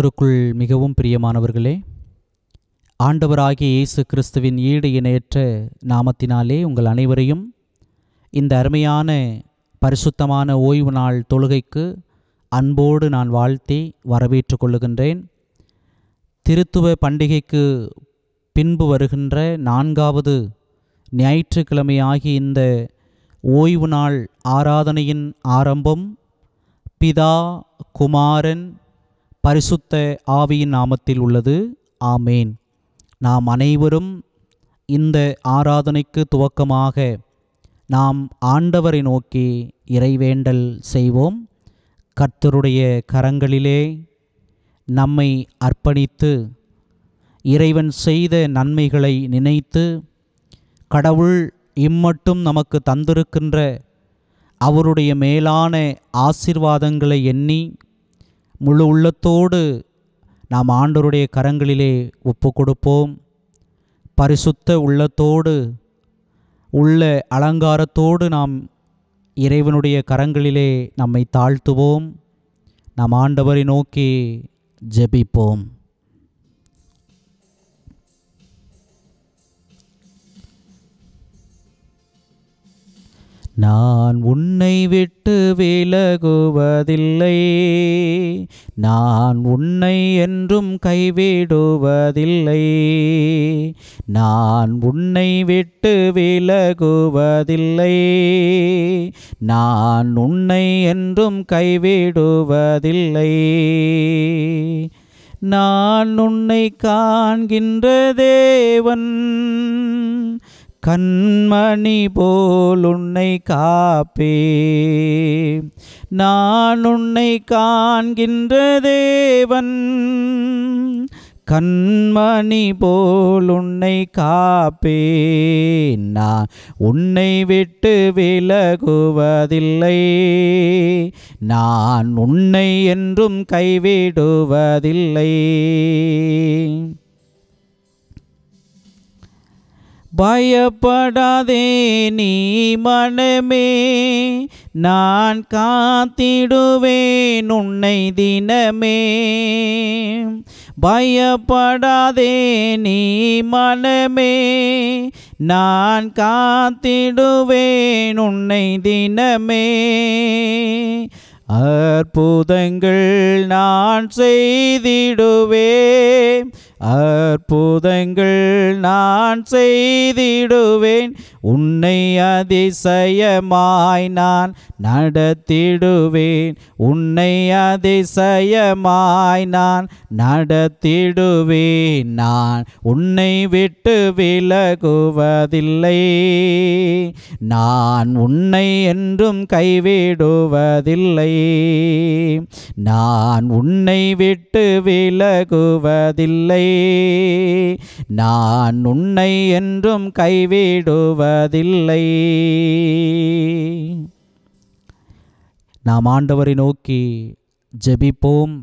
கர்த்தருக்குள் மிகவும் பிரியமானவர்களே ஆண்டவராகிய இயேசு கிறிஸ்துவின் ஈடு இணையற்ற நாமத்தினாலே உங்கள் அனைவரையும் இந்த அருமையான பரிசுத்தமான ஓய்வு நாள் தொழுகைக்கு அன்போடு நான் வாழ்த்தி வரவேற்றுக் கொள்ளுகின்றேன் திருத்துவ பண்டிகைக்கு பின்பு வருகின்ற நான்காவது ஞாயிற்றுக்கிழமையாகி இந்த ஓய்வு நாள் ஆராதனையின் ஆரம்பம் பிதா குமாரன் பரிசுத்த ஆவியின் நாமத்தில் உள்ளது ஆமேன் நாம் அனைவரும் இந்த ஆராதனைக்கு துவக்கமாக நாம் ஆண்டவரை நோக்கி இறைவேண்டல் செய்வோம் கர்த்தருடைய கரங்களிலே நம்மை அர்ப்பணித்து இறைவன் செய்த நன்மைகளை நினைத்து கடவுள் இம்மட்டும் நமக்கு தந்திருக்கின்ற அவருடைய மேலான ஆசிர்வாதங்களை எண்ணி முழு உள்ளத்தோடு நாம் ஆண்டோருடைய கரங்களிலே ஒப்பு கொடுப்போம் பரிசுத்த உள்ளத்தோடு உள்ள அலங்காரத்தோடு நாம் இறைவனுடைய கரங்களிலே நம்மை தாழ்த்துவோம் நாம் ஆண்டவரை நோக்கி ஜெபிப்போம் நான் உன்னை விட்டு விலகுவதில்லை நான் உன்னை என்றும் கைவிடுவதில்லை நான் உன்னை விட்டு விலகுவதில்லை நான் உன்னை என்றும் கைவிடுவதில்லை நான் உன்னை காண்கின்ற தேவன் கண்மணி போல் உன்னை காப்பே நான் உன்னை காண்கின்ற தேவன் கண்மணி போல் உன்னை காப்பே நான் உன்னை விட்டு விலகுவதில்லை நான் உன்னை என்றும் கைவிடுவதில்லை பயப்படாதே நீ மனமே நான் காத்திடுவேன் உன்னை தினமே பயப்படாதே நீ மனமே நான் காத்திடுவேன் உன்னை தினமே அற்புதங்கள் நான் செய்திடுவே அற்புதங்கள் நான் செய்திடுவேன் உன்னை அதிசயமாய் நான் நடத்திடுவேன் உன்னை அதிசயமாய் நான் நடத்திடுவேன் நான் உன்னை விட்டு விலகுவதில்லை நான் உன்னை என்றும் கைவிடுவதில்லை நான் உன்னை விட்டு விலகுவதில்லை நான் உன்னை என்றும் கைவிடுவதில்லை நாம் ஆண்டவரை நோக்கி ஜெபிப்போம்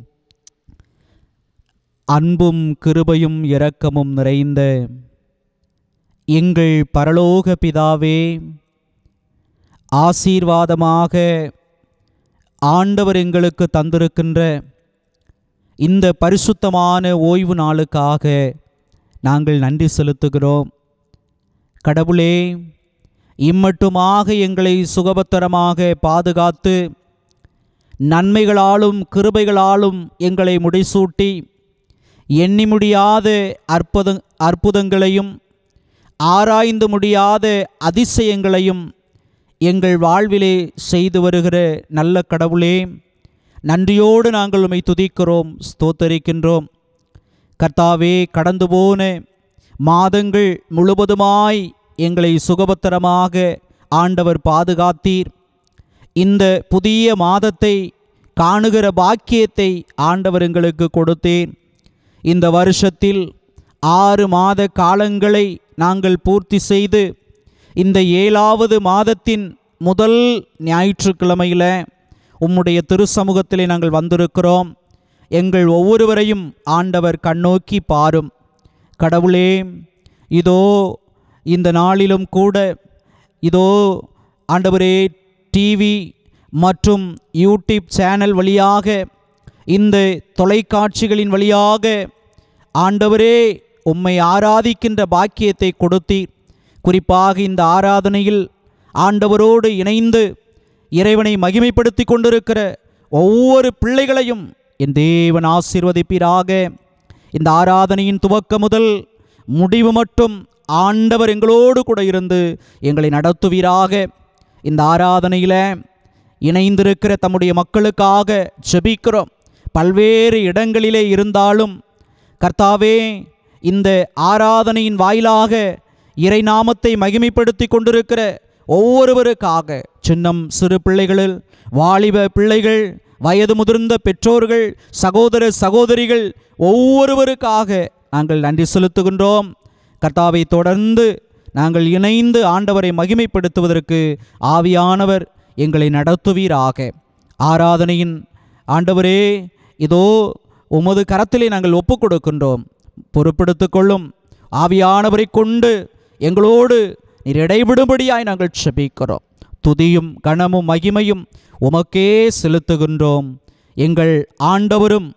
அன்பும் கிருபையும் இரக்கமும் நிறைந்த எங்கள் பரலோக பிதாவே ஆசீர்வாதமாக ஆண்டவர் எங்களுக்கு தந்திருக்கின்ற இந்த பரிசுத்தமான ஓய்வு நாளுக்காக நாங்கள் நன்றி செலுத்துகிறோம் கடவுளே இம்மட்டுமாக எங்களை சுகபத்திரமாக பாதுகாத்து நன்மைகளாலும் கிருபைகளாலும் எங்களை முடிசூட்டி எண்ணி முடியாத அற்புத அற்புதங்களையும் ஆராய்ந்து முடியாத அதிசயங்களையும் எங்கள் வாழ்விலே செய்து வருகிற நல்ல கடவுளே நன்றியோடு நாங்கள் உம்மை துதிக்கிறோம் ஸ்தோத்தரிக்கின்றோம் கர்த்தாவே கடந்து போன மாதங்கள் முழுவதுமாய் எங்களை சுகபத்திரமாக ஆண்டவர் பாதுகாத்தீர் இந்த புதிய மாதத்தை காணுகிற பாக்கியத்தை ஆண்டவர் எங்களுக்கு கொடுத்தேன் இந்த வருஷத்தில் ஆறு மாத காலங்களை நாங்கள் பூர்த்தி செய்து இந்த ஏழாவது மாதத்தின் முதல் ஞாயிற்றுக்கிழமையில் உம்முடைய திருச்சமூகத்திலே நாங்கள் வந்திருக்கிறோம் எங்கள் ஒவ்வொருவரையும் ஆண்டவர் கண்ணோக்கி பாரும் கடவுளே இதோ இந்த நாளிலும் கூட இதோ ஆண்டவரே டிவி மற்றும் யூடியூப் சேனல் வழியாக இந்த தொலைக்காட்சிகளின் வழியாக ஆண்டவரே உம்மை ஆராதிக்கின்ற பாக்கியத்தை கொடுத்தீர் குறிப்பாக இந்த ஆராதனையில் ஆண்டவரோடு இணைந்து இறைவனை மகிமைப்படுத்தி கொண்டிருக்கிற ஒவ்வொரு பிள்ளைகளையும் என் தேவன் ஆசீர்வதிப்பீராக இந்த ஆராதனையின் துவக்கம் முதல் முடிவு மட்டும் ஆண்டவர் எங்களோடு கூட இருந்து எங்களை நடத்துவீராக இந்த ஆராதனையில் இணைந்திருக்கிற தம்முடைய மக்களுக்காக ஜெபிக்கிறோம் பல்வேறு இடங்களிலே இருந்தாலும் கர்த்தாவே இந்த ஆராதனையின் வாயிலாக இறைநாமத்தை மகிமைப்படுத்தி கொண்டிருக்கிற ஒவ்வொருவருக்காக சின்னம் சிறு பிள்ளைகளில் வாலிப பிள்ளைகள் வயது முதிர்ந்த பெற்றோர்கள் சகோதர சகோதரிகள் ஒவ்வொருவருக்காக நாங்கள் நன்றி செலுத்துகின்றோம் கர்த்தாவை தொடர்ந்து நாங்கள் இணைந்து ஆண்டவரை மகிமைப்படுத்துவதற்கு ஆவியானவர் எங்களை நடத்துவீராக ஆராதனையின் ஆண்டவரே இதோ உமது கரத்திலே நாங்கள் ஒப்புக்கொடுக்கின்றோம் கொடுக்கின்றோம் பொறுப்பெடுத்து கொள்ளும் ஆவியானவரை கொண்டு எங்களோடு நீர் இடைவிடும்படியாய் நாங்கள் செபிக்கிறோம் துதியும் கணமும் மகிமையும் உமக்கே செலுத்துகின்றோம் எங்கள் ஆண்டவரும்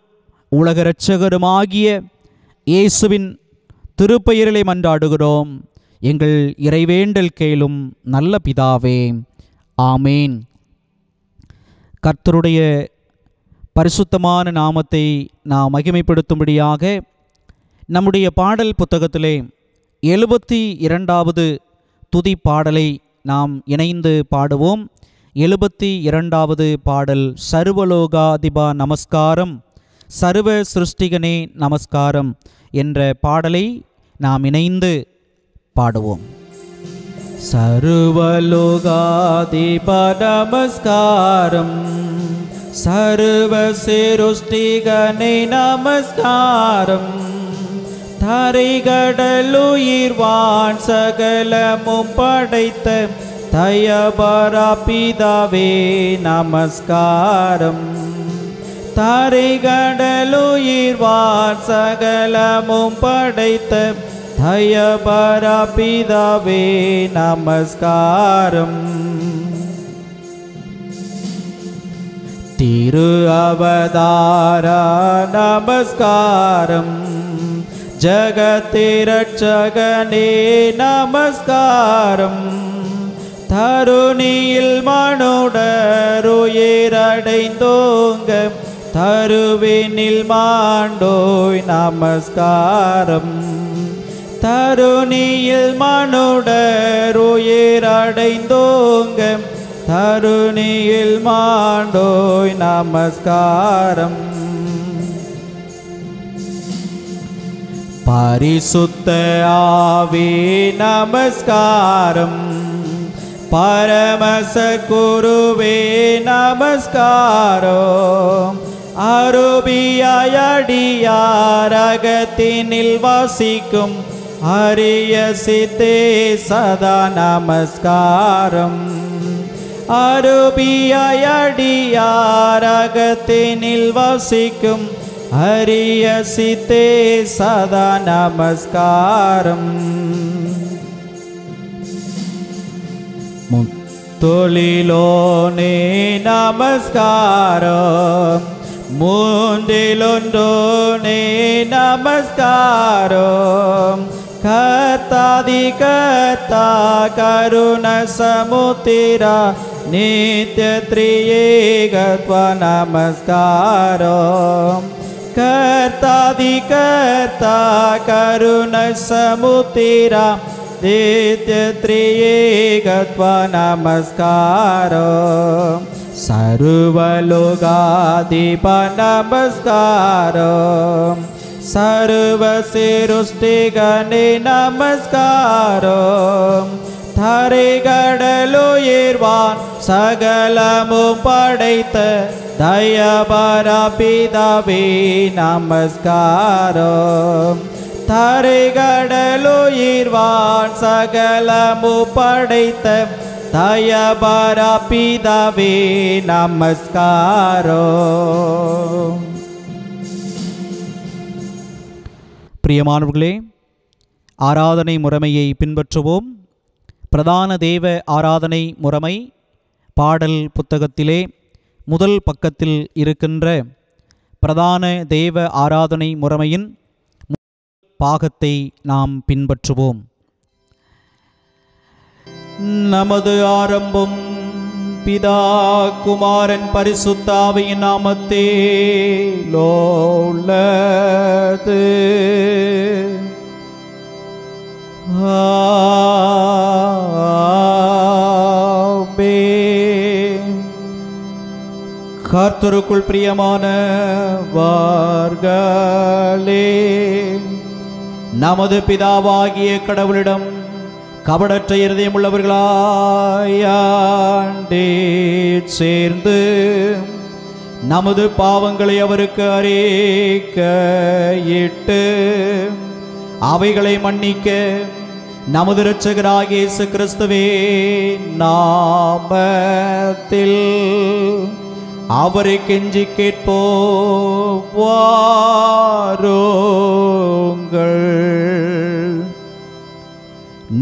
உலக இரட்சகருமாகிய இயேசுவின் திருப்பெயரிலே மன்றாடுகிறோம் எங்கள் இறைவேண்டல் கேளும் நல்ல பிதாவே ஆமேன் கர்த்தருடைய பரிசுத்தமான நாமத்தை நாம் மகிமைப்படுத்தும்படியாக நம்முடைய பாடல் புத்தகத்திலே எழுபத்தி இரண்டாவது துதி பாடலை நாம் இணைந்து பாடுவோம் எழுபத்தி இரண்டாவது பாடல் சர்வலோகாதிபா நமஸ்காரம் சர்வ சிருஷ்டிகனே நமஸ்காரம் என்ற பாடலை நாம் இணைந்து பாடுவோம் சர்வலோகாதிப நமஸ்காரம் சர்வ சிருஷ்டிகனே நமஸ்காரம் தரைகடலுயிர்வான் சகலமும் படைத்த தயபரா பிதாவே நமஸ்காரம் தரைகடலுயிர்வான் சகலமும் படைத்த தயபரா பிதாவே நமஸ்காரம் திரு அவதார நமஸ்காரம் ஜகத்திரட்சகனே நமஸ்காரம் தருணியில் மனோடருயிரடைந்தோங்க தருவினில் மாண்டோய் நமஸ்காரம் தருணியில் மனோடருயிரடைந்தோங்க தருணியில் மாண்டோய் நமஸ்காரம் பரிசுத்த ஆவே நமஸ்காரம் பரமசகுருவே நமஸ்காரோ அருபியடியாரகத்தினில் வாசிக்கும் அரிய சித்தே சதா நமஸ்காரம் அருபியடியாரகத்தினில் வாசிக்கும் हरियसिते सदा नमस्कारम् तुलिलो ने नमस्कारोण्डोने नमस्कारण समुतिरा नित्यत्रिये गत्वा नमस्कारो कर्तादिकर्ता करुण समुतिरा गत्वा नमस्कार नमस्कार सर्वशिरुष्टिगणे नमस्कार தரை கடலுயிர்வான் சகலமும் படைத்த தயபரா பிதாவே நமஸ்காரம் தரை கடலுயிர்வான் சகலமும் படைத்த தயபரா பிதாவே நமஸ்காரம் பிரியமானவர்களே ஆராதனை முறைமையை பின்பற்றுவோம் பிரதான தேவ ஆராதனை முறைமை பாடல் புத்தகத்திலே முதல் பக்கத்தில் இருக்கின்ற பிரதான தேவ ஆராதனை முறைமையின் பாகத்தை நாம் பின்பற்றுவோம் நமது ஆரம்பம் பிதா குமாரன் பரிசுத்தாவையின் நாமத்தே லோல்லது ஆ கர்த்தருக்குள் பிரியமான வார்களே நமது பிதாவாகிய கடவுளிடம் கபடற்ற இருதயம் உள்ளவர்களாயாண்டே சேர்ந்து நமது பாவங்களை அவருக்கு அறிக்கையிட்டு அவைகளை மன்னிக்க நமது இரட்சகராக கிறிஸ்துவே நாமத்தில் அவரை கெஞ்சி கேட்போங்கள்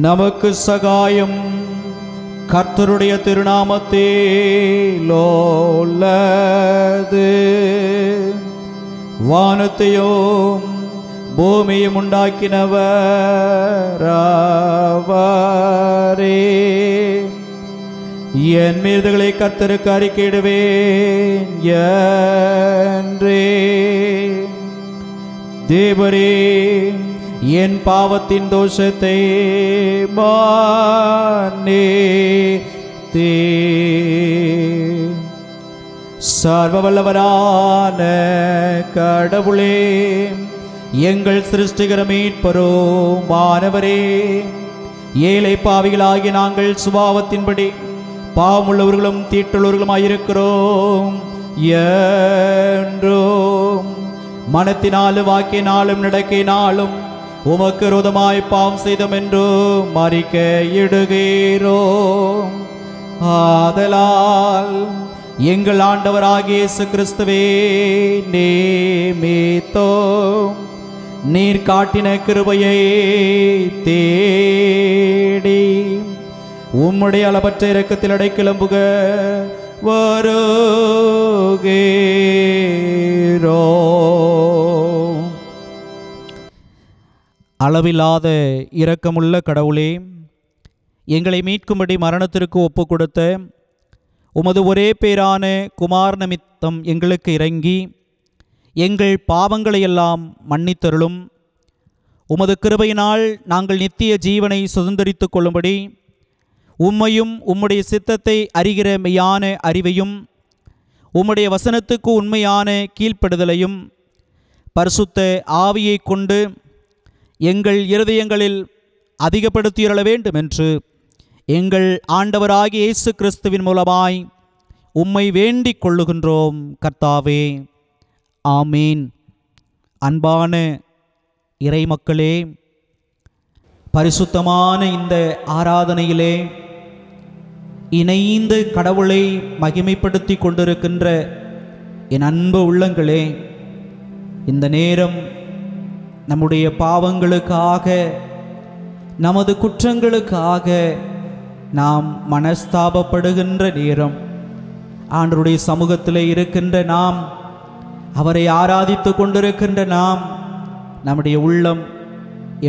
நமக்கு சகாயம் கர்த்தருடைய திருநாமத்தே வானத்தையும் பூமியும் உண்டாக்கினவரே என் மீறுதலை கர்த்தருக்கு அறிக்கையிடுவேன் தேவரே என் பாவத்தின் தோஷத்தை மானே தே சர்வவல்லவரான கடவுளே எங்கள் சிருஷ்டிகர மீட்பரோ மாணவரே ஏழை பாவிகளாகி நாங்கள் சுபாவத்தின்படி பாவமுள்ளவர்களும் இருக்கிறோம் என்றும் மனத்தினாலும் வாக்கினாலும் நடக்கினாலும் உமக்கு ரோதமாய் பாவம் செய்தோம் என்றும் மறிக்க இடுகிறோம் ஆதலால் எங்கள் ஆண்டவர் இயேசு கிறிஸ்துவே நேமேத்தோம் நீர் காட்டின கிருபையை தேடி உம்முடைய அளபற்ற இறக்கத்தில் அடை கிளம்புக அளவில்லாத இரக்கமுள்ள கடவுளே எங்களை மீட்கும்படி மரணத்திற்கு ஒப்பு கொடுத்த உமது ஒரே பேரான குமார் நிமித்தம் எங்களுக்கு இறங்கி எங்கள் பாவங்களையெல்லாம் மன்னித்தருளும் உமது கிருபையினால் நாங்கள் நித்திய ஜீவனை சுதந்திரித்து கொள்ளும்படி உம்மையும் உம்முடைய சித்தத்தை அறிகிற மெய்யான அறிவையும் உம்முடைய வசனத்துக்கு உண்மையான கீழ்ப்படுதலையும் பரிசுத்த ஆவியை கொண்டு எங்கள் இருதயங்களில் அதிகப்படுத்தியரள வேண்டும் என்று எங்கள் ஆண்டவராகிய இயேசு கிறிஸ்துவின் மூலமாய் உம்மை வேண்டிக் கொள்ளுகின்றோம் கர்த்தாவே ஆமீன் அன்பான இறைமக்களே பரிசுத்தமான இந்த ஆராதனையிலே இணைந்து கடவுளை மகிமைப்படுத்தி கொண்டிருக்கின்ற என் அன்பு உள்ளங்களே இந்த நேரம் நம்முடைய பாவங்களுக்காக நமது குற்றங்களுக்காக நாம் மனஸ்தாபப்படுகின்ற நேரம் ஆண்டருடைய சமூகத்தில் இருக்கின்ற நாம் அவரை ஆராதித்து கொண்டிருக்கின்ற நாம் நம்முடைய உள்ளம்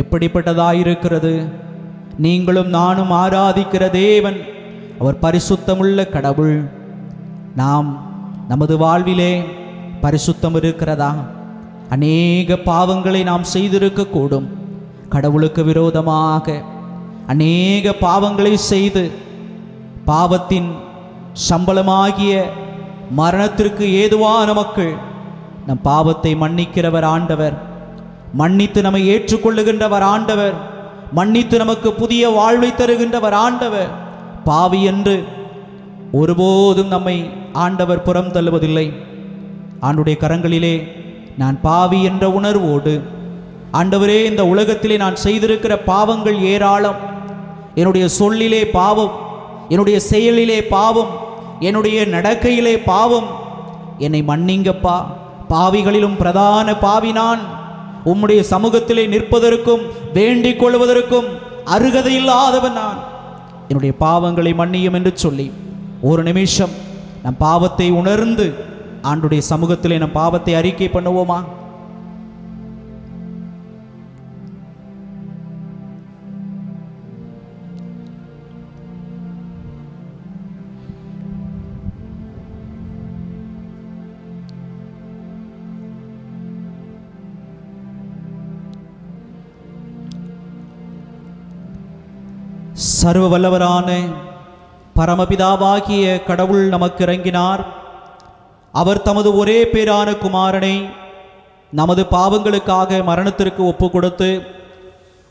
எப்படிப்பட்டதாயிருக்கிறது நீங்களும் நானும் ஆராதிக்கிற தேவன் அவர் பரிசுத்தமுள்ள கடவுள் நாம் நமது வாழ்விலே பரிசுத்தம் இருக்கிறதா அநேக பாவங்களை நாம் செய்திருக்கக்கூடும் கடவுளுக்கு விரோதமாக அநேக பாவங்களை செய்து பாவத்தின் சம்பளமாகிய மரணத்திற்கு ஏதுவான மக்கள் நம் பாவத்தை மன்னிக்கிறவர் ஆண்டவர் மன்னித்து நம்மை ஏற்றுக்கொள்ளுகின்றவர் ஆண்டவர் மன்னித்து நமக்கு புதிய வாழ்வை தருகின்றவர் ஆண்டவர் பாவி என்று ஒருபோதும் நம்மை ஆண்டவர் புறம் தள்ளுவதில்லை ஆண்டுடைய கரங்களிலே நான் பாவி என்ற உணர்வோடு ஆண்டவரே இந்த உலகத்திலே நான் செய்திருக்கிற பாவங்கள் ஏராளம் என்னுடைய சொல்லிலே பாவம் என்னுடைய செயலிலே பாவம் என்னுடைய நடக்கையிலே பாவம் என்னை மன்னிங்கப்பா பாவிகளிலும் பிரதான பாவி நான் உம்முடைய சமூகத்திலே நிற்பதற்கும் வேண்டிக் கொள்வதற்கும் அருகதையில்லாதவன் நான் என்னுடைய பாவங்களை மன்னியும் என்று சொல்லி ஒரு நிமிஷம் நம் பாவத்தை உணர்ந்து ஆண்டுடைய சமூகத்தில் நம் பாவத்தை அறிக்கை பண்ணுவோமா சர்வ வல்லவரான பரமபிதாவாகிய கடவுள் நமக்கு இறங்கினார் அவர் தமது ஒரே பேரான குமாரனை நமது பாவங்களுக்காக மரணத்திற்கு ஒப்பு கொடுத்து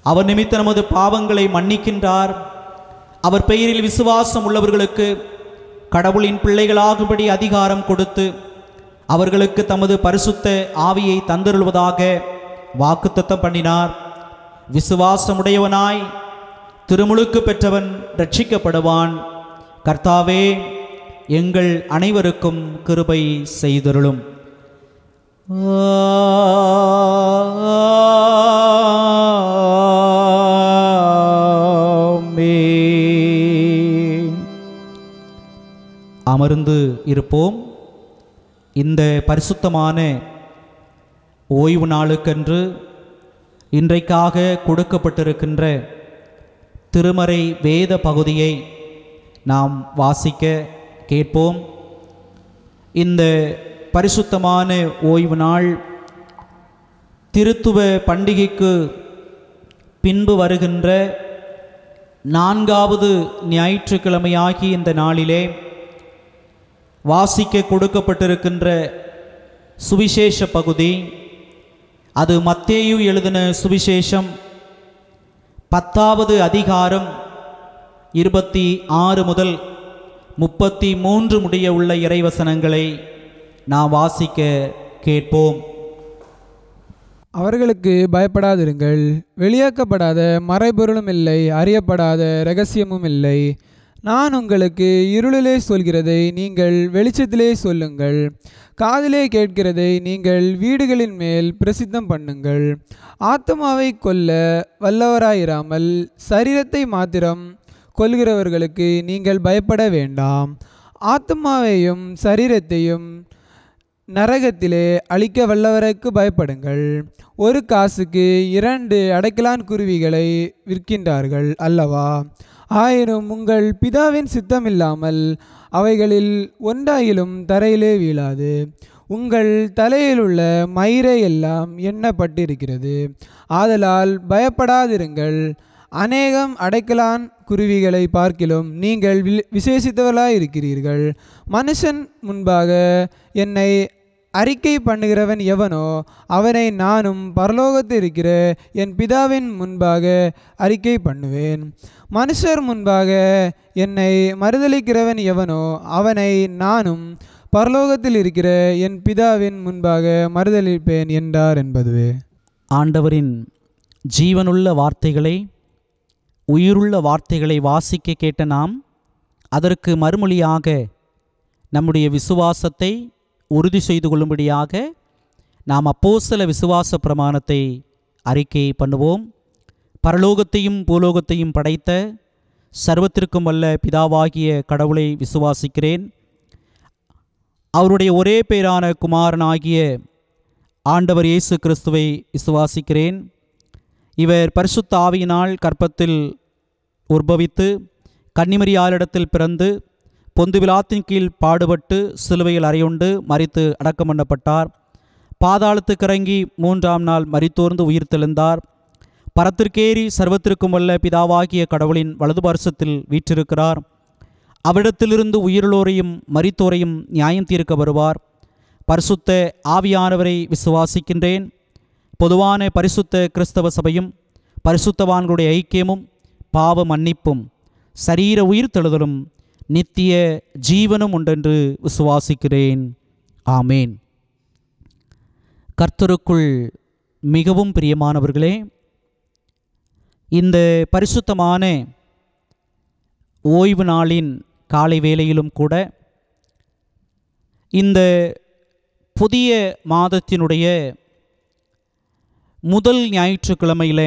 அவர் நிமித்த நமது பாவங்களை மன்னிக்கின்றார் அவர் பெயரில் விசுவாசம் உள்ளவர்களுக்கு கடவுளின் பிள்ளைகளாகும்படி அதிகாரம் கொடுத்து அவர்களுக்கு தமது பரிசுத்த ஆவியை தந்தருள்வதாக வாக்குத்தத்தம் பண்ணினார் விசுவாசமுடையவனாய் திருமுழுக்கு பெற்றவன் ரட்சிக்கப்படுவான் கர்த்தாவே எங்கள் அனைவருக்கும் கிருபை செய்தருளும் அமர்ந்து இருப்போம் இந்த பரிசுத்தமான ஓய்வு நாளுக்கென்று இன்றைக்காக கொடுக்கப்பட்டிருக்கின்ற திருமறை வேத பகுதியை நாம் வாசிக்க கேட்போம் இந்த பரிசுத்தமான ஓய்வு நாள் திருத்துவ பண்டிகைக்கு பின்பு வருகின்ற நான்காவது ஞாயிற்றுக்கிழமையாகி இந்த நாளிலே வாசிக்க கொடுக்கப்பட்டிருக்கின்ற சுவிசேஷ பகுதி அது மத்தேயு எழுதின சுவிசேஷம் பத்தாவது அதிகாரம் இருபத்தி ஆறு முதல் முப்பத்தி மூன்று முடிய உள்ள இறைவசனங்களை நாம் வாசிக்க கேட்போம் அவர்களுக்கு பயப்படாதிருங்கள் வெளியாக்கப்படாத மறைபொருளும் இல்லை அறியப்படாத ரகசியமும் இல்லை நான் உங்களுக்கு இருளிலே சொல்கிறதை நீங்கள் வெளிச்சத்திலே சொல்லுங்கள் காதிலே கேட்கிறதை நீங்கள் வீடுகளின் மேல் பிரசித்தம் பண்ணுங்கள் ஆத்மாவை கொல்ல வல்லவராயிராமல் சரீரத்தை மாத்திரம் கொள்கிறவர்களுக்கு நீங்கள் பயப்பட வேண்டாம் ஆத்மாவையும் சரீரத்தையும் நரகத்திலே அழிக்க வல்லவருக்கு பயப்படுங்கள் ஒரு காசுக்கு இரண்டு அடைக்கலான் குருவிகளை விற்கின்றார்கள் அல்லவா ஆயினும் உங்கள் பிதாவின் சித்தமில்லாமல் அவைகளில் ஒன்றாயிலும் தரையிலே வீழாது உங்கள் தலையிலுள்ள மயிரை எல்லாம் எண்ணப்பட்டிருக்கிறது ஆதலால் பயப்படாதிருங்கள் அநேகம் அடைக்கலான் குருவிகளை பார்க்கிலும் நீங்கள் விசேஷித்தவர்களாயிருக்கிறீர்கள் மனுஷன் முன்பாக என்னை அறிக்கை பண்ணுகிறவன் எவனோ அவனை நானும் பரலோகத்தில் இருக்கிற என் பிதாவின் முன்பாக அறிக்கை பண்ணுவேன் மனுஷர் முன்பாக என்னை மறுதளிக்கிறவன் எவனோ அவனை நானும் பரலோகத்தில் இருக்கிற என் பிதாவின் முன்பாக மறுதளிப்பேன் என்றார் என்பதுவே ஆண்டவரின் ஜீவனுள்ள வார்த்தைகளை உயிருள்ள வார்த்தைகளை வாசிக்க கேட்ட நாம் அதற்கு மறுமொழியாக நம்முடைய விசுவாசத்தை உறுதி செய்து கொள்ளும்படியாக நாம் அப்போ சில விசுவாச பிரமாணத்தை அறிக்கை பண்ணுவோம் பரலோகத்தையும் பூலோகத்தையும் படைத்த சர்வத்திற்கும் வல்ல பிதாவாகிய கடவுளை விசுவாசிக்கிறேன் அவருடைய ஒரே பேரான குமாரனாகிய ஆண்டவர் இயேசு கிறிஸ்துவை விசுவாசிக்கிறேன் இவர் பரிசுத்த ஆவியினால் கற்பத்தில் உற்பவித்து கன்னிமரியாரிடத்தில் பிறந்து பொந்து விழாத்தின் கீழ் பாடுபட்டு சிலுவையில் அறையுண்டு மறித்து அடக்கம் பண்ணப்பட்டார் பாதாளத்துக்கு இறங்கி மூன்றாம் நாள் மறித்தோர்ந்து உயிர் தெளிந்தார் பரத்திற்கேறி சர்வத்திற்கும் வல்ல பிதாவாகிய கடவுளின் வலது பரிசத்தில் வீற்றிருக்கிறார் அவரிடத்திலிருந்து உயிரிழோரையும் மறித்தோரையும் நியாயம் தீர்க்க வருவார் பரிசுத்த ஆவியானவரை விசுவாசிக்கின்றேன் பொதுவான பரிசுத்த கிறிஸ்தவ சபையும் பரிசுத்தவான்களுடைய ஐக்கியமும் பாவ மன்னிப்பும் சரீர உயிர் தெழுதலும் நித்திய ஜீவனும் உண்டென்று விசுவாசிக்கிறேன் ஆமேன் கர்த்தருக்குள் மிகவும் பிரியமானவர்களே இந்த பரிசுத்தமான ஓய்வு நாளின் காலை வேளையிலும் கூட இந்த புதிய மாதத்தினுடைய முதல் ஞாயிற்றுக்கிழமையில்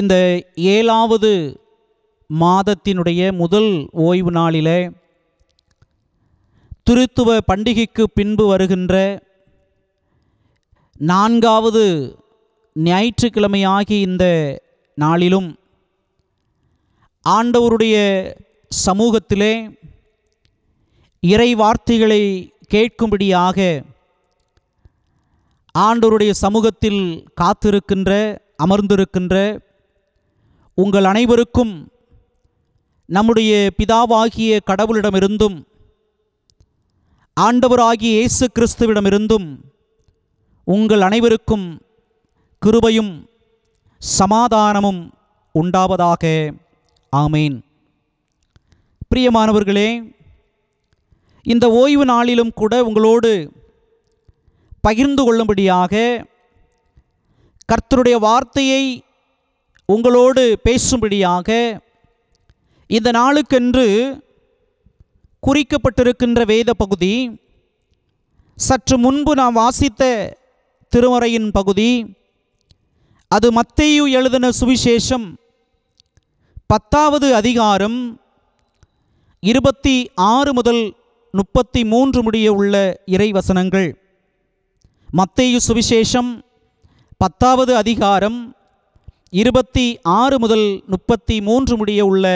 இந்த ஏழாவது மாதத்தினுடைய முதல் ஓய்வு நாளிலே திருத்துவ பண்டிகைக்கு பின்பு வருகின்ற நான்காவது ஞாயிற்றுக்கிழமையாகி இந்த நாளிலும் ஆண்டவருடைய சமூகத்திலே இறை வார்த்தைகளை கேட்கும்படியாக ஆண்டவருடைய சமூகத்தில் காத்திருக்கின்ற அமர்ந்திருக்கின்ற உங்கள் அனைவருக்கும் நம்முடைய பிதாவாகிய கடவுளிடமிருந்தும் ஆண்டவராகிய இயேசு கிறிஸ்துவிடமிருந்தும் உங்கள் அனைவருக்கும் கிருபையும் சமாதானமும் உண்டாவதாக ஆமேன் பிரியமானவர்களே இந்த ஓய்வு நாளிலும் கூட உங்களோடு பகிர்ந்து கொள்ளும்படியாக கர்த்தருடைய வார்த்தையை உங்களோடு பேசும்படியாக இந்த நாளுக்கென்று குறிக்கப்பட்டிருக்கின்ற வேத பகுதி சற்று முன்பு நாம் வாசித்த திருமறையின் பகுதி அது மத்தையு எழுதின சுவிசேஷம் பத்தாவது அதிகாரம் இருபத்தி ஆறு முதல் முப்பத்தி மூன்று முடிய உள்ள இறைவசனங்கள் மத்தேயு சுவிசேஷம் பத்தாவது அதிகாரம் இருபத்தி ஆறு முதல் முப்பத்தி மூன்று முடிய உள்ள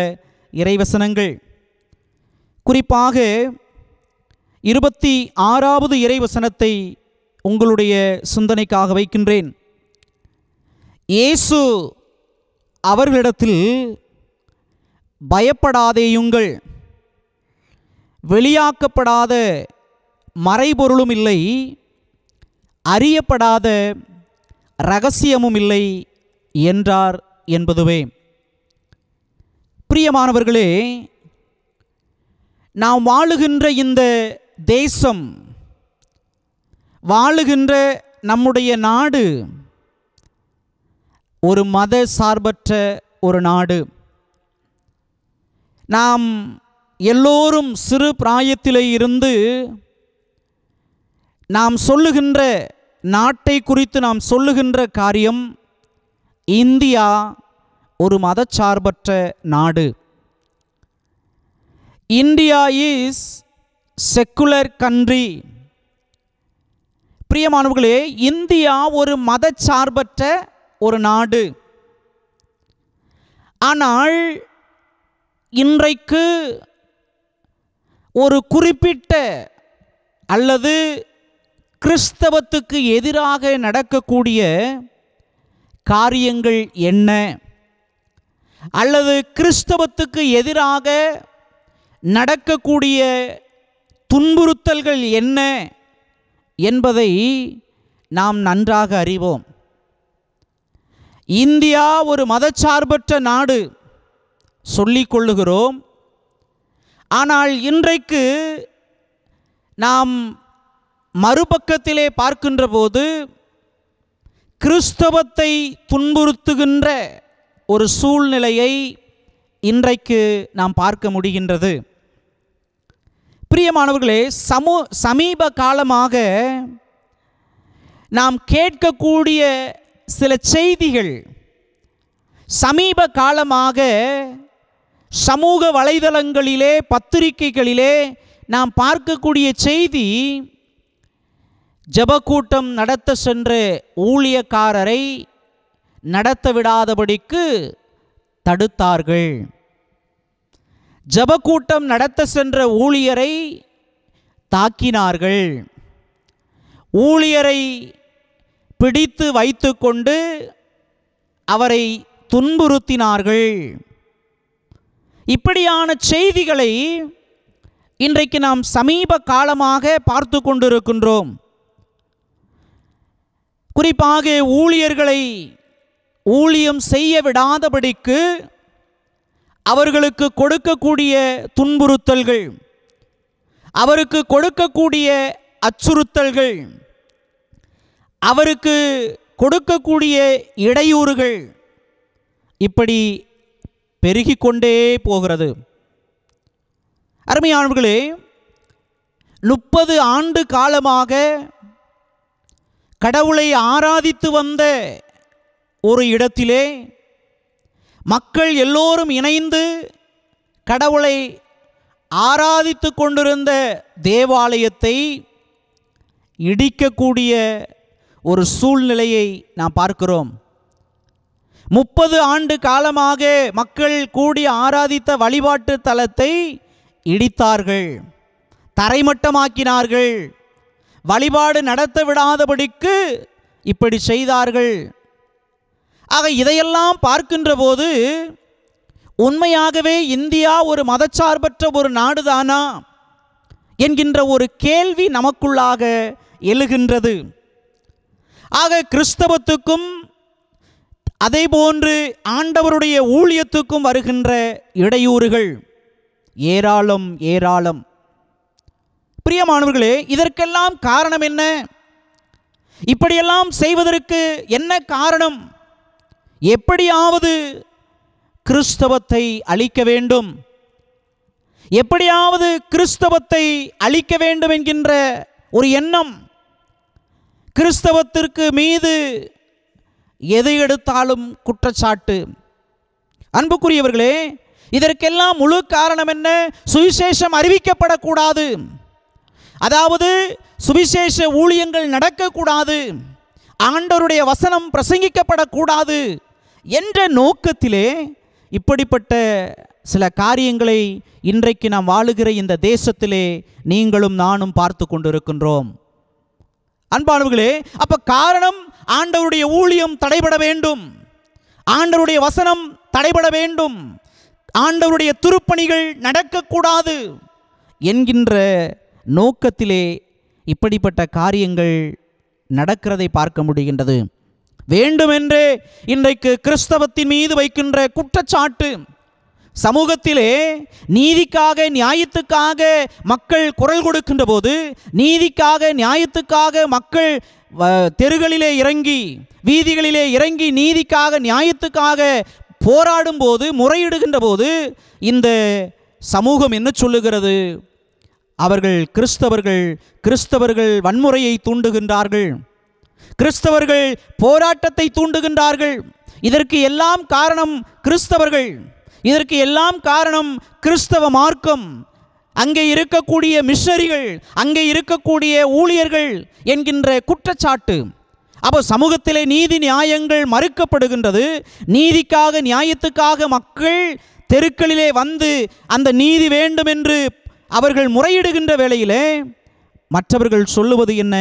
இறைவசனங்கள் குறிப்பாக இருபத்தி ஆறாவது இறைவசனத்தை உங்களுடைய சிந்தனைக்காக வைக்கின்றேன் இயேசு அவர்களிடத்தில் பயப்படாதேயுங்கள் வெளியாக்கப்படாத மறைபொருளும் இல்லை அறியப்படாத இரகசியமும் இல்லை என்றார் என்பதுவே பிரியமானவர்களே நாம் வாழுகின்ற இந்த தேசம் வாழுகின்ற நம்முடைய நாடு ஒரு மத சார்பற்ற ஒரு நாடு நாம் எல்லோரும் சிறு பிராயத்திலே இருந்து நாம் சொல்லுகின்ற நாட்டை குறித்து நாம் சொல்லுகின்ற காரியம் இந்தியா ஒரு மதச்சார்பற்ற நாடு இந்தியா இஸ் செக்குலர் கண்ட்ரி பிரியமானவர்களே இந்தியா ஒரு மதச்சார்பற்ற ஒரு நாடு ஆனால் இன்றைக்கு ஒரு குறிப்பிட்ட அல்லது கிறிஸ்தவத்துக்கு எதிராக நடக்கக்கூடிய காரியங்கள் என்ன அல்லது கிறிஸ்தவத்துக்கு எதிராக நடக்கக்கூடிய துன்புறுத்தல்கள் என்ன என்பதை நாம் நன்றாக அறிவோம் இந்தியா ஒரு மதச்சார்பற்ற நாடு சொல்லிக்கொள்ளுகிறோம் கொள்ளுகிறோம் ஆனால் இன்றைக்கு நாம் மறுபக்கத்திலே பார்க்கின்ற போது கிறிஸ்தவத்தை துன்புறுத்துகின்ற ஒரு சூழ்நிலையை இன்றைக்கு நாம் பார்க்க முடிகின்றது பிரியமானவர்களே சமூ சமீப காலமாக நாம் கேட்கக்கூடிய சில செய்திகள் சமீப காலமாக சமூக வலைதளங்களிலே பத்திரிகைகளிலே நாம் பார்க்கக்கூடிய செய்தி ஜபக்கூட்டம் நடத்த சென்ற ஊழியக்காரரை நடத்த விடாதபடிக்கு தடுத்தார்கள் ஜபக்கூட்டம் நடத்த சென்ற ஊழியரை தாக்கினார்கள் ஊழியரை பிடித்து வைத்து கொண்டு அவரை துன்புறுத்தினார்கள் இப்படியான செய்திகளை இன்றைக்கு நாம் சமீப காலமாக பார்த்து கொண்டிருக்கின்றோம் குறிப்பாக ஊழியர்களை ஊழியம் செய்ய விடாதபடிக்கு அவர்களுக்கு கொடுக்கக்கூடிய துன்புறுத்தல்கள் அவருக்கு கொடுக்கக்கூடிய அச்சுறுத்தல்கள் அவருக்கு கொடுக்கக்கூடிய இடையூறுகள் இப்படி பெருகி கொண்டே போகிறது அருமையானவர்களே முப்பது ஆண்டு காலமாக கடவுளை ஆராதித்து வந்த ஒரு இடத்திலே மக்கள் எல்லோரும் இணைந்து கடவுளை ஆராதித்து கொண்டிருந்த தேவாலயத்தை இடிக்கக்கூடிய ஒரு சூழ்நிலையை நாம் பார்க்கிறோம் முப்பது ஆண்டு காலமாக மக்கள் கூடி ஆராதித்த வழிபாட்டு தலத்தை இடித்தார்கள் தரைமட்டமாக்கினார்கள் வழிபாடு நடத்த விடாதபடிக்கு இப்படி செய்தார்கள் ஆக இதையெல்லாம் பார்க்கின்ற போது உண்மையாகவே இந்தியா ஒரு மதச்சார்பற்ற ஒரு நாடுதானா என்கின்ற ஒரு கேள்வி நமக்குள்ளாக எழுகின்றது ஆக கிறிஸ்தவத்துக்கும் அதே போன்று ஆண்டவருடைய ஊழியத்துக்கும் வருகின்ற இடையூறுகள் ஏராளம் ஏராளம் பிரியமானவர்களே இதற்கெல்லாம் காரணம் என்ன இப்படியெல்லாம் செய்வதற்கு என்ன காரணம் எப்படியாவது கிறிஸ்தவத்தை அழிக்க வேண்டும் எப்படியாவது கிறிஸ்தவத்தை அழிக்க வேண்டும் என்கின்ற ஒரு எண்ணம் கிறிஸ்தவத்திற்கு மீது எதை எடுத்தாலும் குற்றச்சாட்டு அன்புக்குரியவர்களே இதற்கெல்லாம் முழு காரணம் என்ன சுவிசேஷம் அறிவிக்கப்படக்கூடாது அதாவது சுவிசேஷ ஊழியங்கள் நடக்கக்கூடாது ஆண்டோருடைய வசனம் பிரசங்கிக்கப்படக்கூடாது என்ற நோக்கத்திலே இப்படிப்பட்ட சில காரியங்களை இன்றைக்கு நாம் வாழுகிற இந்த தேசத்திலே நீங்களும் நானும் பார்த்து கொண்டிருக்கின்றோம் அன்பானவர்களே அப்ப காரணம் ஆண்டவருடைய ஊழியம் தடைபட வேண்டும் ஆண்டவருடைய வசனம் தடைபட வேண்டும் ஆண்டவருடைய திருப்பணிகள் நடக்கக்கூடாது என்கின்ற நோக்கத்திலே இப்படிப்பட்ட காரியங்கள் நடக்கிறதை பார்க்க முடிகின்றது வேண்டுமென்றே இன்றைக்கு கிறிஸ்தவத்தின் மீது வைக்கின்ற குற்றச்சாட்டு சமூகத்திலே நீதிக்காக நியாயத்துக்காக மக்கள் குரல் கொடுக்கின்ற போது நீதிக்காக நியாயத்துக்காக மக்கள் தெருகளிலே இறங்கி வீதிகளிலே இறங்கி நீதிக்காக நியாயத்துக்காக போராடும் போது முறையிடுகின்ற போது இந்த சமூகம் என்ன சொல்லுகிறது அவர்கள் கிறிஸ்தவர்கள் கிறிஸ்தவர்கள் வன்முறையை தூண்டுகின்றார்கள் கிறிஸ்தவர்கள் போராட்டத்தை தூண்டுகின்றார்கள் இதற்கு எல்லாம் காரணம் கிறிஸ்தவர்கள் இதற்கு எல்லாம் காரணம் கிறிஸ்தவ மார்க்கம் அங்கே இருக்கக்கூடிய மிஷரிகள் அங்கே இருக்கக்கூடிய ஊழியர்கள் என்கின்ற குற்றச்சாட்டு அப்போ சமூகத்திலே நீதி நியாயங்கள் மறுக்கப்படுகின்றது நீதிக்காக நியாயத்துக்காக மக்கள் தெருக்களிலே வந்து அந்த நீதி வேண்டும் என்று அவர்கள் முறையிடுகின்ற வேளையிலே மற்றவர்கள் சொல்லுவது என்ன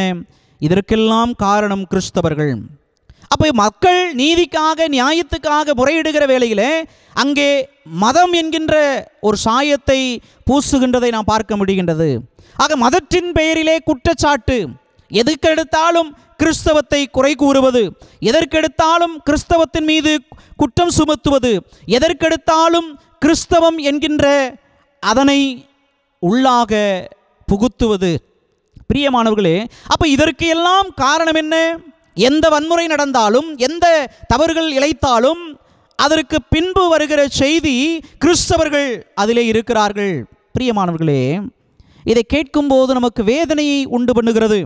இதற்கெல்லாம் காரணம் கிறிஸ்தவர்கள் அப்போ மக்கள் நீதிக்காக நியாயத்துக்காக முறையிடுகிற வேலையில் அங்கே மதம் என்கின்ற ஒரு சாயத்தை பூசுகின்றதை நாம் பார்க்க முடிகின்றது ஆக மதத்தின் பெயரிலே குற்றச்சாட்டு எதுக்கெடுத்தாலும் கிறிஸ்தவத்தை குறை கூறுவது எதற்கெடுத்தாலும் கிறிஸ்தவத்தின் மீது குற்றம் சுமத்துவது எதற்கெடுத்தாலும் கிறிஸ்தவம் என்கின்ற அதனை உள்ளாக புகுத்துவது பிரியமானவர்களே அப்போ இதற்கு எல்லாம் காரணம் என்ன எந்த வன்முறை நடந்தாலும் எந்த தவறுகள் இழைத்தாலும் அதற்கு பின்பு வருகிற செய்தி கிறிஸ்தவர்கள் அதிலே இருக்கிறார்கள் பிரியமானவர்களே இதை கேட்கும்போது நமக்கு வேதனையை உண்டு பண்ணுகிறது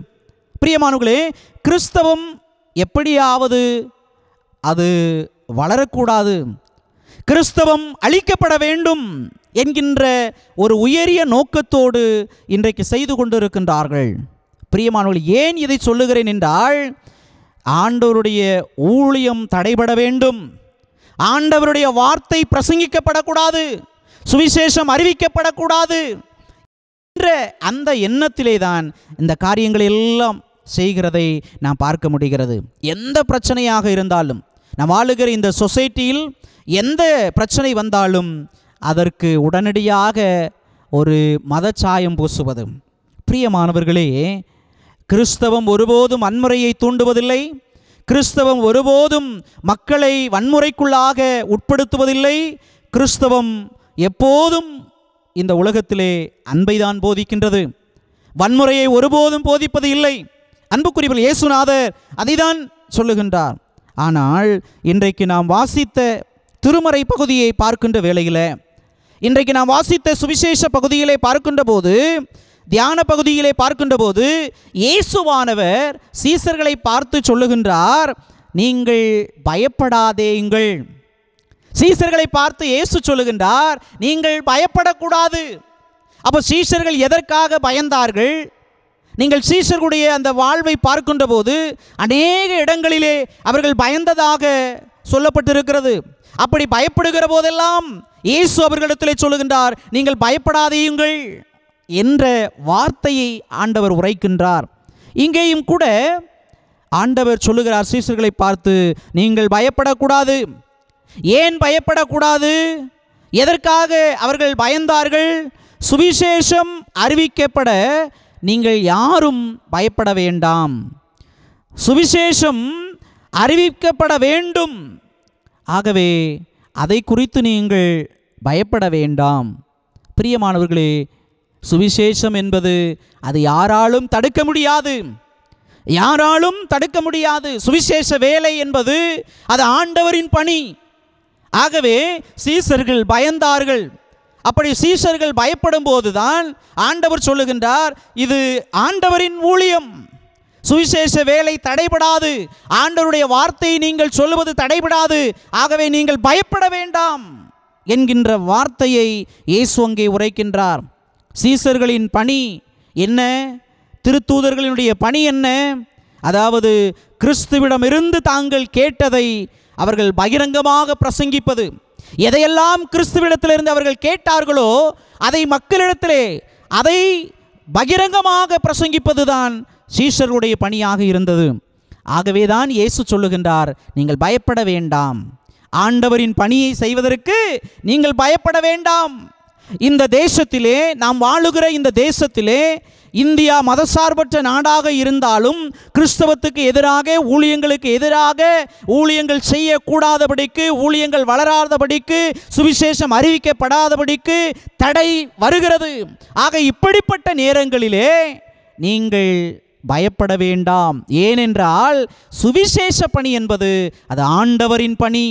பிரியமானவர்களே கிறிஸ்தவம் எப்படியாவது அது வளரக்கூடாது கிறிஸ்தவம் அழிக்கப்பட வேண்டும் என்கின்ற ஒரு உயரிய நோக்கத்தோடு இன்றைக்கு செய்து கொண்டிருக்கின்றார்கள் பிரியமானவர்கள் ஏன் இதை சொல்லுகிறேன் என்றால் ஆண்டவருடைய ஊழியம் தடைபட வேண்டும் ஆண்டவருடைய வார்த்தை பிரசங்கிக்கப்படக்கூடாது சுவிசேஷம் அறிவிக்கப்படக்கூடாது என்ற அந்த எண்ணத்திலே தான் இந்த காரியங்களை எல்லாம் செய்கிறதை நாம் பார்க்க முடிகிறது எந்த பிரச்சனையாக இருந்தாலும் நாம் ஆளுகிற இந்த சொசைட்டியில் எந்த பிரச்சனை வந்தாலும் அதற்கு உடனடியாக ஒரு மதச்சாயம் பூசுவது பிரியமானவர்களே கிறிஸ்தவம் ஒருபோதும் வன்முறையை தூண்டுவதில்லை கிறிஸ்தவம் ஒருபோதும் மக்களை வன்முறைக்குள்ளாக உட்படுத்துவதில்லை கிறிஸ்தவம் எப்போதும் இந்த உலகத்திலே அன்பைதான் போதிக்கின்றது வன்முறையை ஒருபோதும் போதிப்பது இல்லை அன்புக்குரியவர் இயேசுநாதர் அதைதான் சொல்லுகின்றார் ஆனால் இன்றைக்கு நாம் வாசித்த திருமறை பகுதியை பார்க்கின்ற வேளையில் இன்றைக்கு நாம் வாசித்த சுவிசேஷ பகுதியிலே பார்க்கின்ற போது தியான பகுதியிலே பார்க்கின்ற போது இயேசுவானவர் சீசர்களை பார்த்து சொல்லுகின்றார் நீங்கள் பயப்படாதேங்கள் சீசர்களை பார்த்து இயேசு சொல்லுகின்றார் நீங்கள் பயப்படக்கூடாது அப்போ சீசர்கள் எதற்காக பயந்தார்கள் நீங்கள் சீசர்களுடைய அந்த வாழ்வை பார்க்கின்ற போது அநேக இடங்களிலே அவர்கள் பயந்ததாக சொல்லப்பட்டிருக்கிறது அப்படி பயப்படுகிற போதெல்லாம் இயேசு அவர்களிடத்தில் சொல்லுகின்றார் நீங்கள் பயப்படாதேயுங்கள் என்ற வார்த்தையை ஆண்டவர் உரைக்கின்றார் இங்கேயும் கூட ஆண்டவர் சொல்லுகிறார் சீசர்களை பார்த்து நீங்கள் பயப்படக்கூடாது ஏன் பயப்படக்கூடாது எதற்காக அவர்கள் பயந்தார்கள் சுவிசேஷம் அறிவிக்கப்பட நீங்கள் யாரும் பயப்பட வேண்டாம் சுவிசேஷம் அறிவிக்கப்பட வேண்டும் ஆகவே அதை குறித்து நீங்கள் பயப்பட வேண்டாம் பிரியமானவர்களே சுவிசேஷம் என்பது அது யாராலும் தடுக்க முடியாது யாராலும் தடுக்க முடியாது சுவிசேஷ வேலை என்பது அது ஆண்டவரின் பணி ஆகவே சீசர்கள் பயந்தார்கள் அப்படி சீசர்கள் பயப்படும் போதுதான் ஆண்டவர் சொல்லுகின்றார் இது ஆண்டவரின் ஊழியம் சுவிசேஷ வேலை தடைபடாது ஆண்டவருடைய வார்த்தையை நீங்கள் சொல்லுவது தடைபடாது ஆகவே நீங்கள் பயப்பட வேண்டாம் என்கின்ற வார்த்தையை இயேசு அங்கே உரைக்கின்றார் சீசர்களின் பணி என்ன திருத்தூதர்களினுடைய பணி என்ன அதாவது கிறிஸ்துவிடமிருந்து தாங்கள் கேட்டதை அவர்கள் பகிரங்கமாக பிரசங்கிப்பது எதையெல்லாம் கிறிஸ்துவிடத்திலிருந்து அவர்கள் கேட்டார்களோ அதை மக்களிடத்திலே அதை பகிரங்கமாக பிரசங்கிப்பதுதான் சீஷருடைய பணியாக இருந்தது ஆகவே தான் இயேசு சொல்லுகின்றார் நீங்கள் பயப்பட வேண்டாம் ஆண்டவரின் பணியை செய்வதற்கு நீங்கள் பயப்பட வேண்டாம் இந்த தேசத்திலே நாம் வாழுகிற இந்த தேசத்திலே இந்தியா மதசார்பற்ற நாடாக இருந்தாலும் கிறிஸ்தவத்துக்கு எதிராக ஊழியங்களுக்கு எதிராக ஊழியங்கள் செய்யக்கூடாதபடிக்கு ஊழியங்கள் வளராதபடிக்கு சுவிசேஷம் அறிவிக்கப்படாதபடிக்கு தடை வருகிறது ஆக இப்படிப்பட்ட நேரங்களிலே நீங்கள் பயப்பட வேண்டாம் ஏனென்றால் சுவிசேஷ பணி என்பது அது ஆண்டவரின் பணி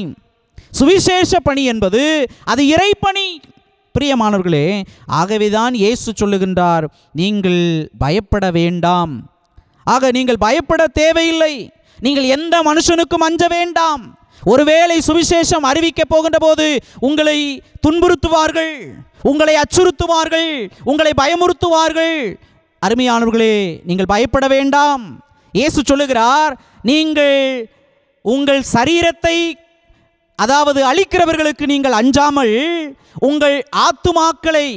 சுவிசேஷ பணி என்பது அது இறைப்பணி பிரியமானவர்களே ஆகவேதான் இயேசு சொல்லுகின்றார் நீங்கள் பயப்பட வேண்டாம் ஆக நீங்கள் பயப்பட தேவையில்லை நீங்கள் எந்த மனுஷனுக்கும் அஞ்ச வேண்டாம் ஒருவேளை சுவிசேஷம் அறிவிக்கப் போகின்ற போது உங்களை துன்புறுத்துவார்கள் உங்களை அச்சுறுத்துவார்கள் உங்களை பயமுறுத்துவார்கள் அருமையானவர்களே நீங்கள் பயப்பட வேண்டாம் இயேசு சொல்லுகிறார் நீங்கள் உங்கள் சரீரத்தை அதாவது அழிக்கிறவர்களுக்கு நீங்கள் அஞ்சாமல் உங்கள் ஆத்துமாக்களை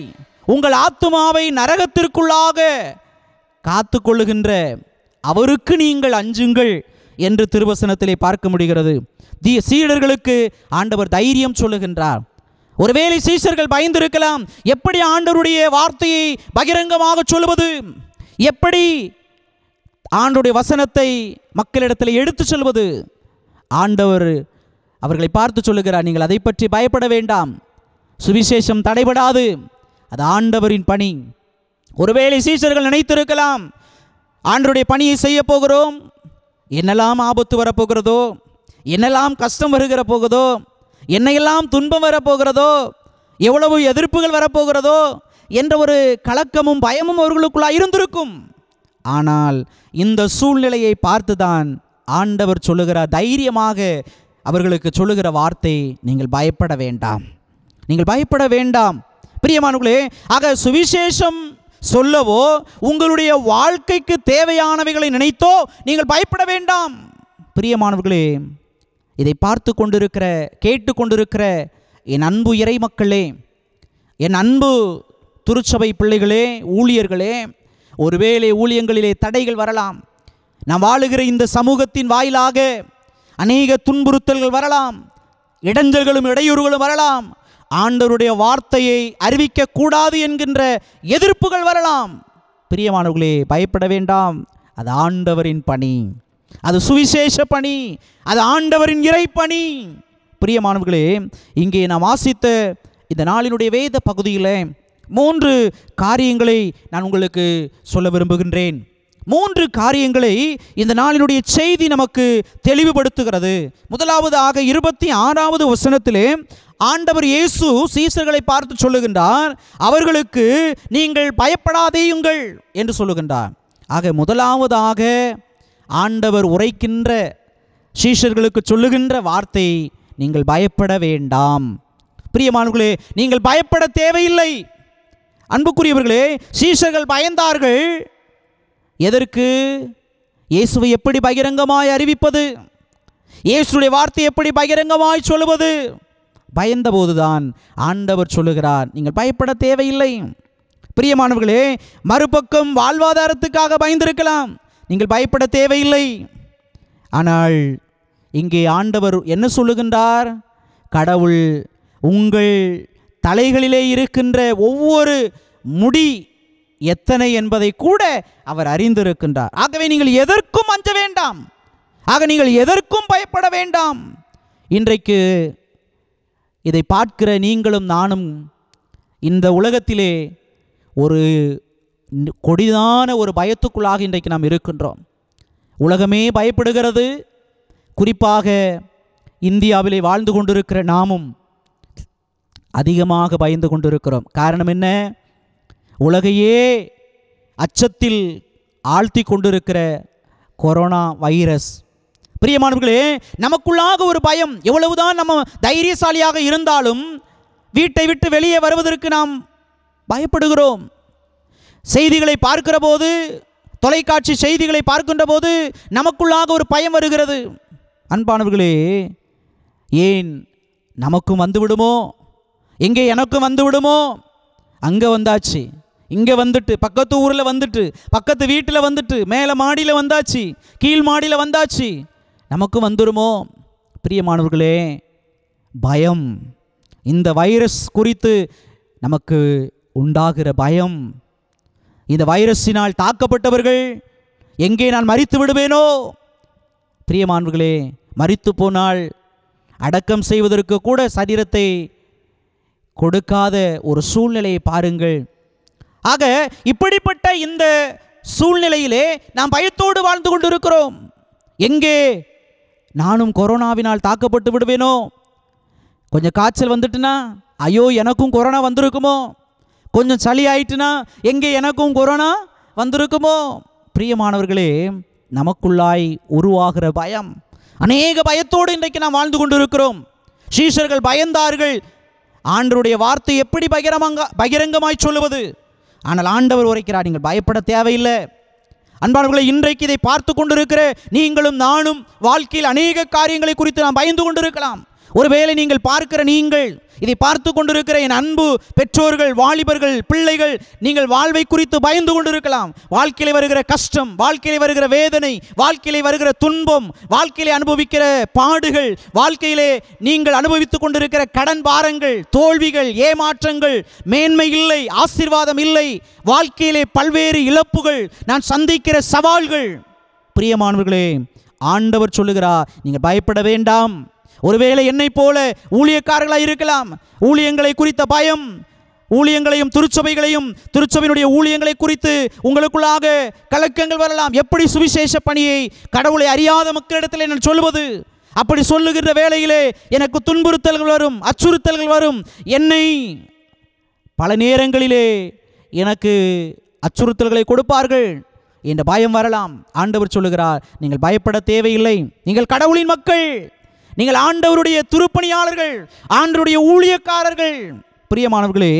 உங்கள் ஆத்துமாவை நரகத்திற்குள்ளாக காத்து கொள்ளுகின்ற அவருக்கு நீங்கள் அஞ்சுங்கள் என்று திருவசனத்திலே பார்க்க முடிகிறது தீ சீடர்களுக்கு ஆண்டவர் தைரியம் சொல்லுகின்றார் ஒருவேளை சீசர்கள் பயந்திருக்கலாம் எப்படி ஆண்டருடைய வார்த்தையை பகிரங்கமாக சொல்வது எப்படி ஆண்டுடைய வசனத்தை மக்களிடத்தில் எடுத்து சொல்வது ஆண்டவர் அவர்களை பார்த்து சொல்லுகிறார் நீங்கள் அதை பற்றி பயப்பட வேண்டாம் சுவிசேஷம் தடைபடாது அது ஆண்டவரின் பணி ஒருவேளை சீசர்கள் நினைத்திருக்கலாம் ஆண்டருடைய பணியை செய்ய போகிறோம் என்னெல்லாம் ஆபத்து வரப்போகிறதோ என்னெல்லாம் கஷ்டம் வருகிற போகுதோ என்னையெல்லாம் துன்பம் வரப்போகிறதோ எவ்வளவு எதிர்ப்புகள் வரப்போகிறதோ என்ற ஒரு கலக்கமும் பயமும் அவர்களுக்குள்ளாக இருந்திருக்கும் ஆனால் இந்த சூழ்நிலையை பார்த்துதான் ஆண்டவர் சொல்லுகிற தைரியமாக அவர்களுக்கு சொல்லுகிற வார்த்தை நீங்கள் பயப்பட வேண்டாம் நீங்கள் பயப்பட வேண்டாம் பிரியமானவர்களே ஆக சுவிசேஷம் சொல்லவோ உங்களுடைய வாழ்க்கைக்கு தேவையானவைகளை நினைத்தோ நீங்கள் பயப்பட வேண்டாம் பிரியமானவர்களே இதை பார்த்து கொண்டிருக்கிற கேட்டு கொண்டிருக்கிற என் அன்பு இறை மக்களே என் அன்பு திருச்சபை பிள்ளைகளே ஊழியர்களே ஒருவேளை ஊழியங்களிலே தடைகள் வரலாம் நாம் வாழுகிற இந்த சமூகத்தின் வாயிலாக அநேக துன்புறுத்தல்கள் வரலாம் இடைஞ்சல்களும் இடையூறுகளும் வரலாம் ஆண்டவருடைய வார்த்தையை அறிவிக்கக்கூடாது என்கின்ற எதிர்ப்புகள் வரலாம் பிரியமானவர்களே பயப்பட வேண்டாம் அது ஆண்டவரின் பணி அது சுவிசேஷ பணி அது ஆண்டவரின் இறைப்பணி பிரியமானவர்களே இங்கே நாம் வாசித்த இந்த நாளினுடைய வேத பகுதியில் மூன்று காரியங்களை நான் உங்களுக்கு சொல்ல விரும்புகின்றேன் மூன்று காரியங்களை இந்த நாளினுடைய செய்தி நமக்கு தெளிவுபடுத்துகிறது முதலாவது ஆக இருபத்தி ஆறாவது வசனத்திலே ஆண்டவர் இயேசு சீசர்களை பார்த்து சொல்லுகின்றார் அவர்களுக்கு நீங்கள் பயப்படாதேயுங்கள் என்று சொல்லுகின்றார் ஆக முதலாவதாக ஆண்டவர் உரைக்கின்ற சீஷர்களுக்கு சொல்லுகின்ற வார்த்தை நீங்கள் பயப்பட வேண்டாம் பிரியமானவர்களே நீங்கள் பயப்பட தேவையில்லை அன்புக்குரியவர்களே சீஷர்கள் பயந்தார்கள் எதற்கு இயேசுவை எப்படி பகிரங்கமாய் அறிவிப்பது இயேசுடைய வார்த்தை எப்படி பகிரங்கமாய் சொல்லுவது பயந்தபோதுதான் ஆண்டவர் சொல்லுகிறார் நீங்கள் பயப்பட தேவையில்லை பிரியமானவர்களே மறுபக்கம் வாழ்வாதாரத்துக்காக பயந்திருக்கலாம் நீங்கள் பயப்பட தேவையில்லை ஆனால் இங்கே ஆண்டவர் என்ன சொல்லுகின்றார் கடவுள் உங்கள் தலைகளிலே இருக்கின்ற ஒவ்வொரு முடி எத்தனை என்பதை கூட அவர் அறிந்திருக்கின்றார் ஆகவே நீங்கள் எதற்கும் அஞ்ச வேண்டாம் ஆக நீங்கள் எதற்கும் பயப்பட வேண்டாம் இன்றைக்கு இதை பார்க்கிற நீங்களும் நானும் இந்த உலகத்திலே ஒரு கொடிதான ஒரு பயத்துக்குள்ளாக இன்றைக்கு நாம் இருக்கின்றோம் உலகமே பயப்படுகிறது குறிப்பாக இந்தியாவிலே வாழ்ந்து கொண்டிருக்கிற நாமும் அதிகமாக பயந்து கொண்டிருக்கிறோம் காரணம் என்ன உலகையே அச்சத்தில் ஆழ்த்தி கொண்டிருக்கிற கொரோனா வைரஸ் பிரியமானவர்களே நமக்குள்ளாக ஒரு பயம் எவ்வளவுதான் நம்ம தைரியசாலியாக இருந்தாலும் வீட்டை விட்டு வெளியே வருவதற்கு நாம் பயப்படுகிறோம் செய்திகளை பார்க்கிற போது தொலைக்காட்சி செய்திகளை பார்க்கின்ற போது நமக்குள்ளாக ஒரு பயம் வருகிறது அன்பானவர்களே ஏன் நமக்கும் வந்துவிடுமோ எங்கே எனக்கும் வந்துவிடுமோ அங்கே வந்தாச்சு இங்கே வந்துட்டு பக்கத்து ஊரில் வந்துட்டு பக்கத்து வீட்டில் வந்துட்டு மேலே மாடியில் வந்தாச்சு கீழ் மாடியில் வந்தாச்சு நமக்கும் வந்துடுமோ பிரியமானவர்களே பயம் இந்த வைரஸ் குறித்து நமக்கு உண்டாகிற பயம் இந்த வைரஸினால் தாக்கப்பட்டவர்கள் எங்கே நான் மறித்து விடுவேனோ பிரியமானவர்களே மறித்து போனால் அடக்கம் செய்வதற்கு கூட சரீரத்தை கொடுக்காத ஒரு சூழ்நிலையை பாருங்கள் ஆக இப்படிப்பட்ட இந்த சூழ்நிலையிலே நாம் பயத்தோடு வாழ்ந்து கொண்டிருக்கிறோம் எங்கே நானும் கொரோனாவினால் தாக்கப்பட்டு விடுவேனோ கொஞ்சம் காய்ச்சல் வந்துட்டுனா ஐயோ எனக்கும் கொரோனா வந்திருக்குமோ கொஞ்சம் சளி ஆயிட்டுனா எங்கே எனக்கும் கொரோனா வந்திருக்குமோ பிரியமானவர்களே நமக்குள்ளாய் உருவாகிற பயம் அநேக பயத்தோடு இன்றைக்கு நாம் வாழ்ந்து கொண்டிருக்கிறோம் சீஷர்கள் பயந்தார்கள் ஆண்டருடைய வார்த்தை எப்படி பகிரமங்க பகிரங்கமாய் சொல்லுவது ஆனால் ஆண்டவர் உரைக்கிறார் நீங்கள் பயப்பட தேவையில்லை அன்பானவர்களை இன்றைக்கு இதை பார்த்து கொண்டிருக்கிற நீங்களும் நானும் வாழ்க்கையில் அநேக காரியங்களை குறித்து நாம் பயந்து கொண்டிருக்கலாம் ஒருவேளை நீங்கள் பார்க்கிற நீங்கள் இதை பார்த்து கொண்டிருக்கிற என் அன்பு பெற்றோர்கள் வாலிபர்கள் பிள்ளைகள் நீங்கள் வாழ்வை குறித்து பயந்து கொண்டிருக்கலாம் வாழ்க்கையில் வருகிற கஷ்டம் வாழ்க்கையில் வருகிற வேதனை வாழ்க்கையில் வருகிற துன்பம் வாழ்க்கையிலே அனுபவிக்கிற பாடுகள் வாழ்க்கையிலே நீங்கள் அனுபவித்து கொண்டிருக்கிற கடன் பாரங்கள் தோல்விகள் ஏமாற்றங்கள் மேன்மை இல்லை ஆசீர்வாதம் இல்லை வாழ்க்கையிலே பல்வேறு இழப்புகள் நான் சந்திக்கிற சவால்கள் பிரியமானவர்களே ஆண்டவர் சொல்லுகிறார் நீங்கள் பயப்பட வேண்டாம் ஒருவேளை என்னை போல ஊழியக்காரர்களாக இருக்கலாம் ஊழியங்களை குறித்த பயம் ஊழியங்களையும் திருச்சபைகளையும் திருச்சபையினுடைய ஊழியங்களை குறித்து உங்களுக்குள்ளாக கலக்கங்கள் வரலாம் எப்படி சுவிசேஷ பணியை கடவுளை அறியாத மக்களிடத்தில் நான் சொல்வது அப்படி சொல்லுகின்ற வேளையிலே எனக்கு துன்புறுத்தல்கள் வரும் அச்சுறுத்தல்கள் வரும் என்னை பல நேரங்களிலே எனக்கு அச்சுறுத்தல்களை கொடுப்பார்கள் என்ற பயம் வரலாம் ஆண்டவர் சொல்லுகிறார் நீங்கள் பயப்பட தேவையில்லை நீங்கள் கடவுளின் மக்கள் நீங்கள் ஆண்டவருடைய துருப்பணியாளர்கள் ஆண்டவருடைய ஊழியக்காரர்கள் பிரியமானவர்களே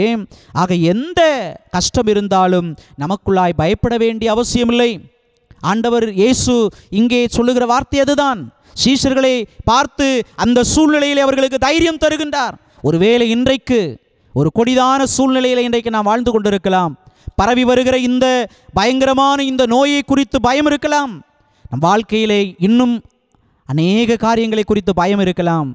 ஆக எந்த கஷ்டம் இருந்தாலும் நமக்குள்ளாய் பயப்பட வேண்டிய அவசியமில்லை ஆண்டவர் இயேசு இங்கே சொல்லுகிற வார்த்தை அதுதான் சீசர்களை பார்த்து அந்த சூழ்நிலையிலே அவர்களுக்கு தைரியம் தருகின்றார் ஒருவேளை இன்றைக்கு ஒரு கொடிதான சூழ்நிலையில் இன்றைக்கு நாம் வாழ்ந்து கொண்டிருக்கலாம் பரவி வருகிற இந்த பயங்கரமான இந்த நோயை குறித்து பயம் இருக்கலாம் நம் வாழ்க்கையிலே இன்னும் அநேக காரியங்களை குறித்து பயம் இருக்கலாம்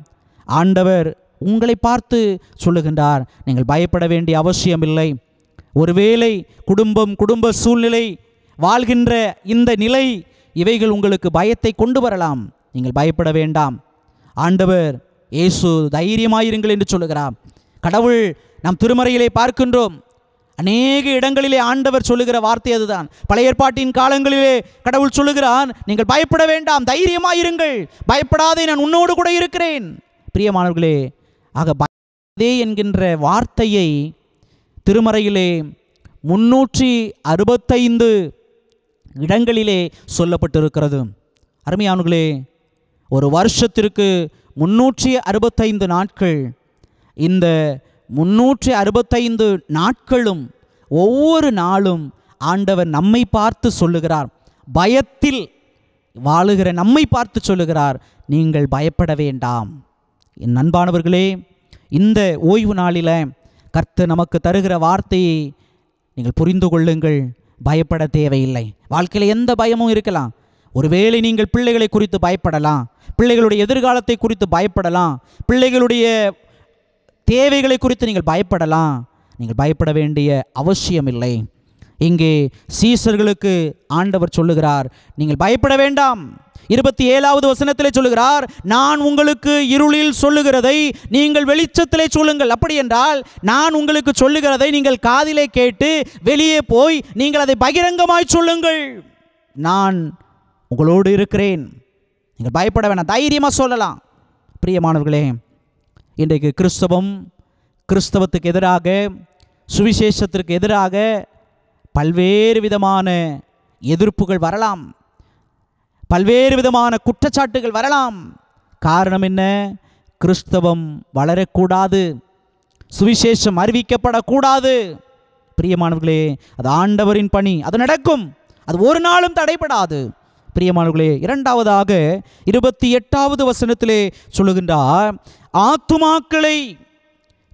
ஆண்டவர் உங்களை பார்த்து சொல்லுகின்றார் நீங்கள் பயப்பட வேண்டிய அவசியமில்லை ஒருவேளை குடும்பம் குடும்ப சூழ்நிலை வாழ்கின்ற இந்த நிலை இவைகள் உங்களுக்கு பயத்தை கொண்டு வரலாம் நீங்கள் பயப்பட வேண்டாம் ஆண்டவர் இயேசு தைரியமாயிருங்கள் என்று சொல்லுகிறார் கடவுள் நம் திருமறையிலே பார்க்கின்றோம் அநேக இடங்களிலே ஆண்டவர் சொல்லுகிற வார்த்தை அதுதான் பழைய ஏற்பாட்டின் காலங்களிலே கடவுள் சொல்லுகிறான் நீங்கள் பயப்பட வேண்டாம் தைரியமாக இருங்கள் பயப்படாதே நான் உன்னோடு கூட இருக்கிறேன் பிரியமானவர்களே ஆக பயப்படாதே என்கின்ற வார்த்தையை திருமறையிலே முன்னூற்றி அறுபத்தைந்து இடங்களிலே சொல்லப்பட்டிருக்கிறது அருமையானுகளே ஒரு வருஷத்திற்கு முன்னூற்றி அறுபத்தைந்து நாட்கள் இந்த முன்னூற்றி அறுபத்தைந்து நாட்களும் ஒவ்வொரு நாளும் ஆண்டவர் நம்மை பார்த்து சொல்லுகிறார் பயத்தில் வாழுகிற நம்மை பார்த்து சொல்லுகிறார் நீங்கள் பயப்பட வேண்டாம் என் அன்பானவர்களே இந்த ஓய்வு நாளில் கர்த்து நமக்கு தருகிற வார்த்தையை நீங்கள் புரிந்து கொள்ளுங்கள் பயப்பட தேவையில்லை வாழ்க்கையில் எந்த பயமும் இருக்கலாம் ஒருவேளை நீங்கள் பிள்ளைகளை குறித்து பயப்படலாம் பிள்ளைகளுடைய எதிர்காலத்தை குறித்து பயப்படலாம் பிள்ளைகளுடைய தேவைகளை குறித்து நீங்கள் பயப்படலாம் நீங்கள் பயப்பட வேண்டிய அவசியமில்லை இங்கே சீசர்களுக்கு ஆண்டவர் சொல்லுகிறார் நீங்கள் பயப்பட வேண்டாம் இருபத்தி ஏழாவது வசனத்தில் சொல்லுகிறார் நான் உங்களுக்கு இருளில் சொல்லுகிறதை நீங்கள் வெளிச்சத்திலே சொல்லுங்கள் அப்படி என்றால் நான் உங்களுக்கு சொல்லுகிறதை நீங்கள் காதிலே கேட்டு வெளியே போய் நீங்கள் அதை பகிரங்கமாய் சொல்லுங்கள் நான் உங்களோடு இருக்கிறேன் நீங்கள் பயப்பட வேணாம் தைரியமாக சொல்லலாம் பிரியமானவர்களே இன்றைக்கு கிறிஸ்தவம் கிறிஸ்தவத்துக்கு எதிராக சுவிசேஷத்திற்கு எதிராக பல்வேறு விதமான எதிர்ப்புகள் வரலாம் பல்வேறு விதமான குற்றச்சாட்டுகள் வரலாம் காரணம் என்ன கிறிஸ்தவம் வளரக்கூடாது சுவிசேஷம் அறிவிக்கப்படக்கூடாது பிரியமானவர்களே அது ஆண்டவரின் பணி அது நடக்கும் அது ஒரு நாளும் தடைபடாது பிரியமானவர்களே இரண்டாவதாக இருபத்தி எட்டாவது வசனத்திலே சொல்லுகின்றார் ஆத்துமாக்களை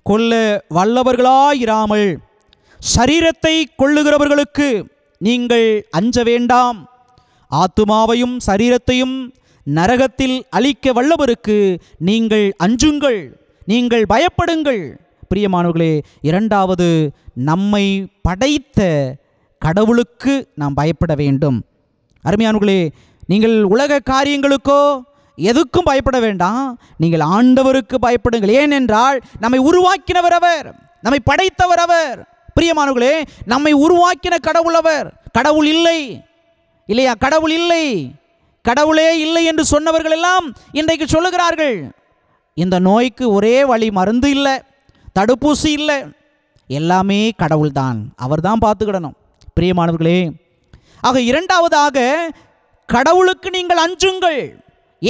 கொல்ல வல்லவர்களாயிராமல் சரீரத்தை கொள்ளுகிறவர்களுக்கு நீங்கள் அஞ்ச வேண்டாம் ஆத்துமாவையும் சரீரத்தையும் நரகத்தில் அழிக்க வல்லவருக்கு நீங்கள் அஞ்சுங்கள் நீங்கள் பயப்படுங்கள் பிரியமானவர்களே இரண்டாவது நம்மை படைத்த கடவுளுக்கு நாம் பயப்பட வேண்டும் அருமையானவர்களே நீங்கள் உலக காரியங்களுக்கோ எதுக்கும் பயப்பட வேண்டாம் நீங்கள் ஆண்டவருக்கு பயப்படுங்கள் ஏனென்றால் நம்மை உருவாக்கினவர் அவர் நம்மை படைத்தவர் அவர் பிரியமானவர்களே நம்மை உருவாக்கின கடவுள் அவர் கடவுள் இல்லை இல்லையா கடவுள் இல்லை கடவுளே இல்லை என்று சொன்னவர்கள் எல்லாம் இன்றைக்கு சொல்லுகிறார்கள் இந்த நோய்க்கு ஒரே வழி மருந்து இல்லை தடுப்பூசி இல்லை எல்லாமே கடவுள்தான் அவர் தான் பார்த்துக்கிடணும் பிரியமானவர்களே ஆக இரண்டாவதாக கடவுளுக்கு நீங்கள் அஞ்சுங்கள்